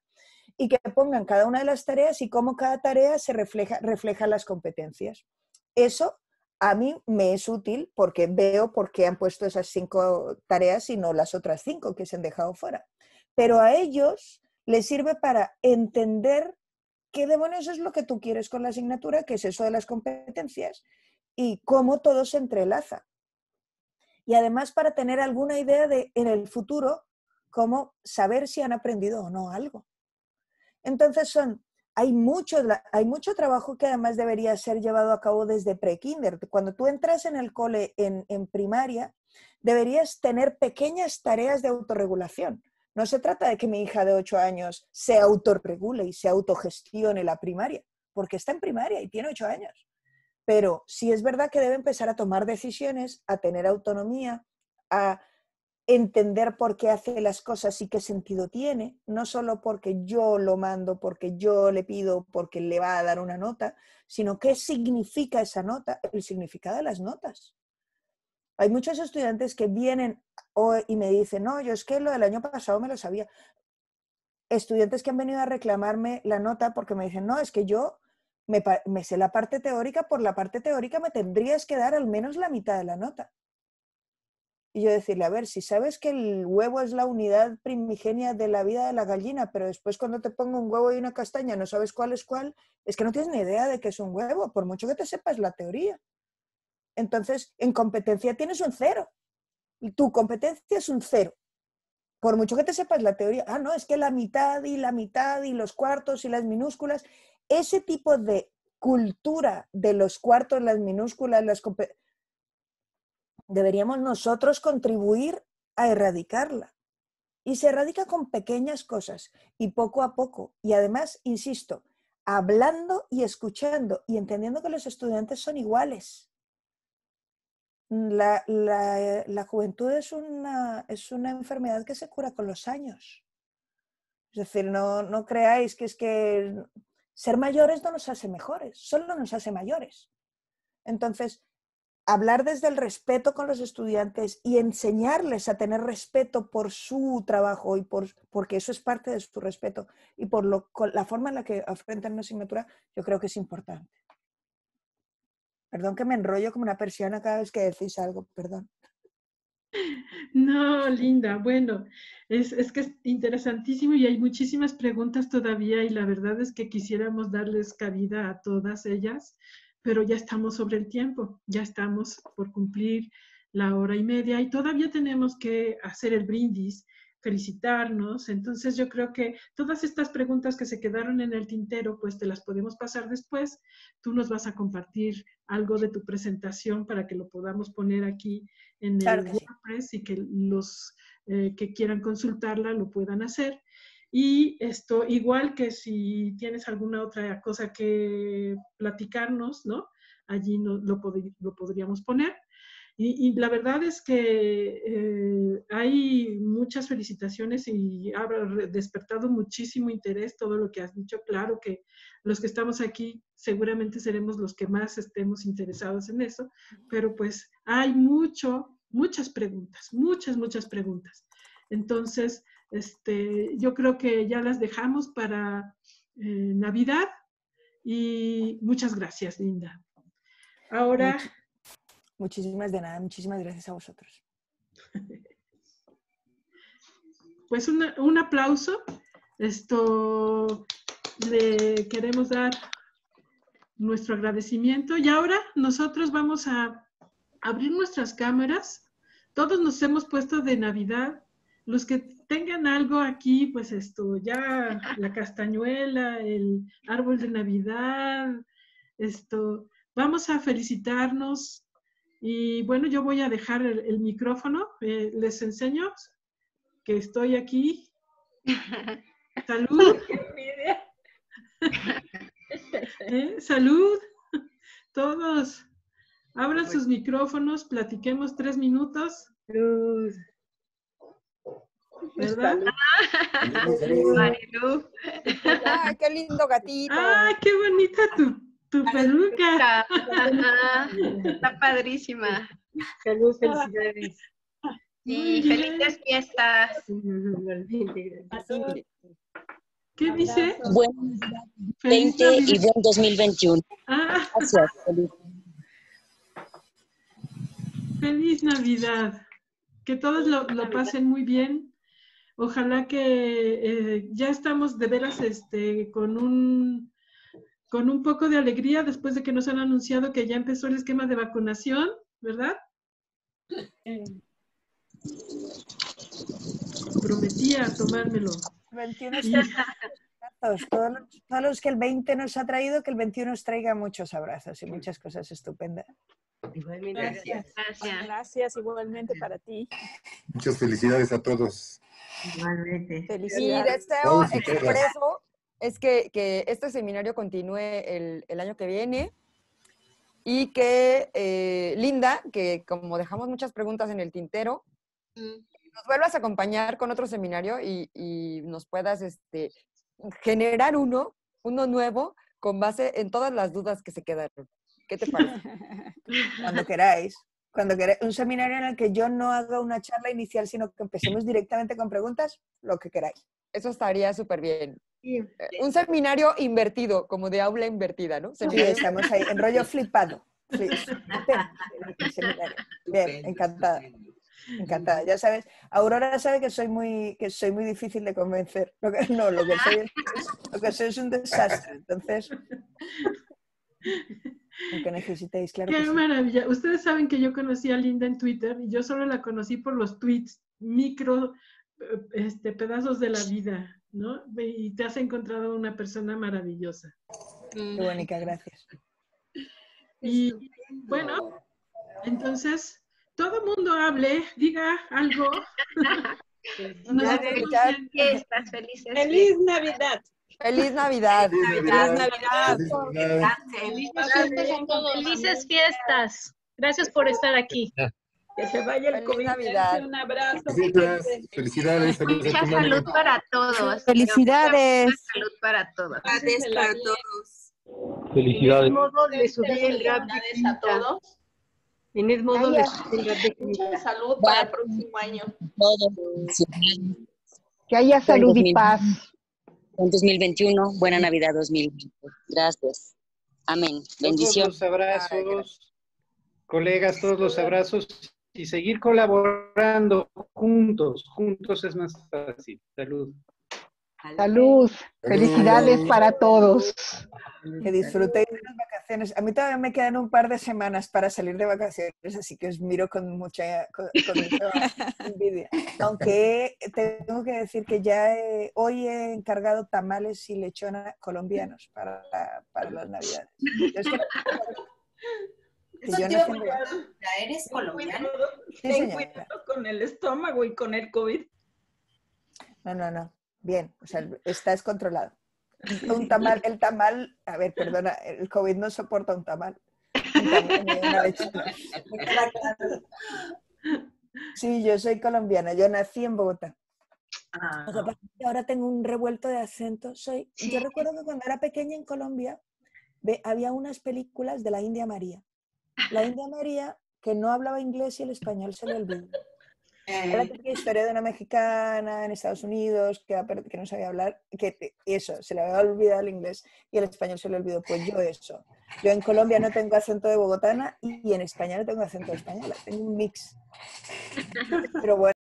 y que pongan cada una de las tareas y cómo cada tarea se refleja, refleja las competencias. Eso a mí me es útil porque veo por qué han puesto esas cinco tareas y no las otras cinco que se han dejado fuera. Pero a ellos le sirve para entender qué demonios es lo que tú quieres con la asignatura, qué es eso de las competencias y cómo todo se entrelaza. Y además para tener alguna idea de en el futuro cómo saber si han aprendido o no algo. Entonces son hay mucho, hay mucho trabajo que además debería ser llevado a cabo desde pre-kinder. Cuando tú entras en el cole en, en, primaria, deberías tener pequeñas tareas de autorregulación. No se trata de que mi hija de ocho años se autorregule y se autogestione la primaria, porque está en primaria y tiene ocho años. Pero sí es verdad que debe empezar a tomar decisiones, a tener autonomía, a entender por qué hace las cosas y qué sentido tiene, no solo porque yo lo mando, porque yo le pido, porque le va a dar una nota, sino qué significa esa nota, el significado de las notas. Hay muchos estudiantes que vienen y me dicen, no, yo es que lo del año pasado me lo sabía. Estudiantes que han venido a reclamarme la nota porque me dicen, no, es que yo me, sé la parte teórica, por la parte teórica me tendrías que dar al menos la mitad de la nota. Y yo decirle, a ver, si sabes que el huevo es la unidad primigenia de la vida de la gallina, pero después cuando te pongo un huevo y una castaña no sabes cuál es cuál, es que no tienes ni idea de que es un huevo, por mucho que te sepas la teoría. Entonces, en competencia tienes un cero. Y tu competencia es un cero. Por mucho que te sepas la teoría, ah, no, es que la mitad y la mitad y los cuartos y las minúsculas, ese tipo de cultura de los cuartos, las minúsculas, las deberíamos nosotros contribuir a erradicarla. Y se erradica con pequeñas cosas y poco a poco. Y además, insisto, hablando y escuchando y entendiendo que los estudiantes son iguales la, la, juventud es una, es una enfermedad que se cura con los años. Es decir, no, creáis que es que ser mayores no nos hace mejores, solo nos hace mayores. Entonces, hablar desde el respeto con los estudiantes y enseñarles a tener respeto por su trabajo y por, porque eso es parte de su respeto y por la forma en la que afrontan una asignatura, yo creo que es importante. Perdón que me enrollo como una persiana cada vez que decís algo, perdón. No, Linda, bueno, es, es, que es interesantísimo y hay muchísimas preguntas todavía y la verdad es que quisiéramos darles cabida a todas ellas, pero ya estamos sobre el tiempo, ya estamos por cumplir la hora y media y todavía tenemos que hacer el brindis felicitarnos. Entonces yo creo que todas estas preguntas que se quedaron en el tintero, pues te las podemos pasar después. Tú nos vas a compartir algo de tu presentación para que lo podamos poner aquí en el WordPress y que los eh, que quieran consultarla lo puedan hacer. Y esto, igual que si tienes alguna otra cosa que platicarnos, ¿no? Allí no, lo, lo podríamos poner. Y, la verdad es que eh, hay muchas felicitaciones y ha despertado muchísimo interés todo lo que has dicho. Claro que los que estamos aquí seguramente seremos los que más estemos interesados en eso, pero pues hay mucho, muchas preguntas, muchas, muchas preguntas. Entonces, este, yo creo que ya las dejamos para eh, Navidad y muchas gracias, Linda. Ahora Muchísimas de nada, muchísimas gracias a vosotros. Pues un aplauso. Esto le queremos dar nuestro agradecimiento. Y ahora nosotros vamos a abrir nuestras cámaras. Todos nos hemos puesto de Navidad. Los que tengan algo aquí, pues esto, ya la castañuela, el árbol de Navidad, esto, vamos a felicitarnos y bueno, yo voy a dejar el, micrófono. Eh, les enseño que estoy aquí. Salud. Eh, salud. Todos abran sus micrófonos, platiquemos tres minutos. Salud. ¿Verdad? Marilu. qué lindo gatito. Ah, qué bonita tu tu peluca. Está padrísima. Salud, felicidades. Sí, felices fiestas. ¿Qué dice? Buen 20 y buen 2021. Ah. Gracias. Feliz. Navidad. Que todos lo, pasen muy bien. Ojalá que eh, ya estamos de veras este, con un con un poco de alegría después de que nos han anunciado que ya empezó el esquema de vacunación, ¿verdad? Eh, prometía tomármelo. todos, los que el 20 nos ha traído, que el 21 nos traiga muchos abrazos y muchas cosas estupendas. Igualmente, gracias. Gracias, gracias igualmente para ti. Muchas felicidades a todos. Igualmente. Felicidades. Y deseo expreso es que, este seminario continúe el, año que viene y que eh, Linda, que como dejamos muchas preguntas en el tintero, mm. nos vuelvas a acompañar con otro seminario y, nos puedas este, generar uno, uno nuevo, con base en todas las dudas que se quedaron. ¿Qué te parece? Cuando queráis cuando queráis, un seminario en el que yo no haga una charla inicial, sino que empecemos directamente con preguntas, lo que queráis. Eso estaría súper bien. Eh, un seminario invertido, como de aula invertida, ¿no? Sí, estamos ahí, en rollo flipado. seminario. Bien, encantada. Encantada. Ya sabes, Aurora sabe que soy muy, que soy muy difícil de convencer. no, lo que, soy es, que soy un desastre. Entonces, necesitéis, claro. Qué maravilla. Ustedes saben que yo conocí a Linda en Twitter y yo solo la conocí por los tweets, micro eh, este, pedazos de la vida. Y te has encontrado una persona maravillosa. Mm. Qué gracias. Y bueno, entonces, todo mundo hable, diga algo. Navidad. Fiestas, felices. Feliz Navidad. Feliz Navidad. Feliz Navidad. Felices fiestas. Gracias por estar aquí. Que se vaya el COVID. Un abrazo. Felicidades. Mucha salud para todos. Felicidades. salud para todos. Felicidades para todos. Felicidades. le el a todos. Tienes Modo gráfico. Mucha salud para el próximo año. Que haya salud y paz. En 2021, buena Navidad 2020. Gracias. Amén. Bendiciones. Todos los abrazos, colegas, todos los abrazos y seguir colaborando juntos. Juntos es más fácil. Salud. Salud. Felicidades para todos. Que disfrutéis de las vacaciones. A mí todavía me quedan un par de semanas para salir de vacaciones, así que os miro con mucha, envidia. Aunque tengo que decir que ya eh, hoy he encargado tamales y lechona colombianos para, para las navidades. Eso ¿Eres colombiana? Ten cuidado con el estómago y con el COVID. No, no, no. Bien, o sea, está descontrolado. Un tamal, el tamal, a ver, perdona, el COVID no soporta un tamal. Sí, yo soy colombiana, yo nací en Bogotá. Ah. ahora tengo un revuelto de acento. Soy, Yo recuerdo que cuando era pequeña en Colombia había unas películas de la India María. La India María, que no hablaba inglés y el español se le olvidó. la eh. historia de una mexicana en Estados Unidos que, que no sabía hablar, que eso, se le había olvidado el inglés y el español se le olvidó. Pues yo eso. Yo en Colombia no tengo acento de bogotana y en España no tengo acento de española, tengo un mix. Pero bueno.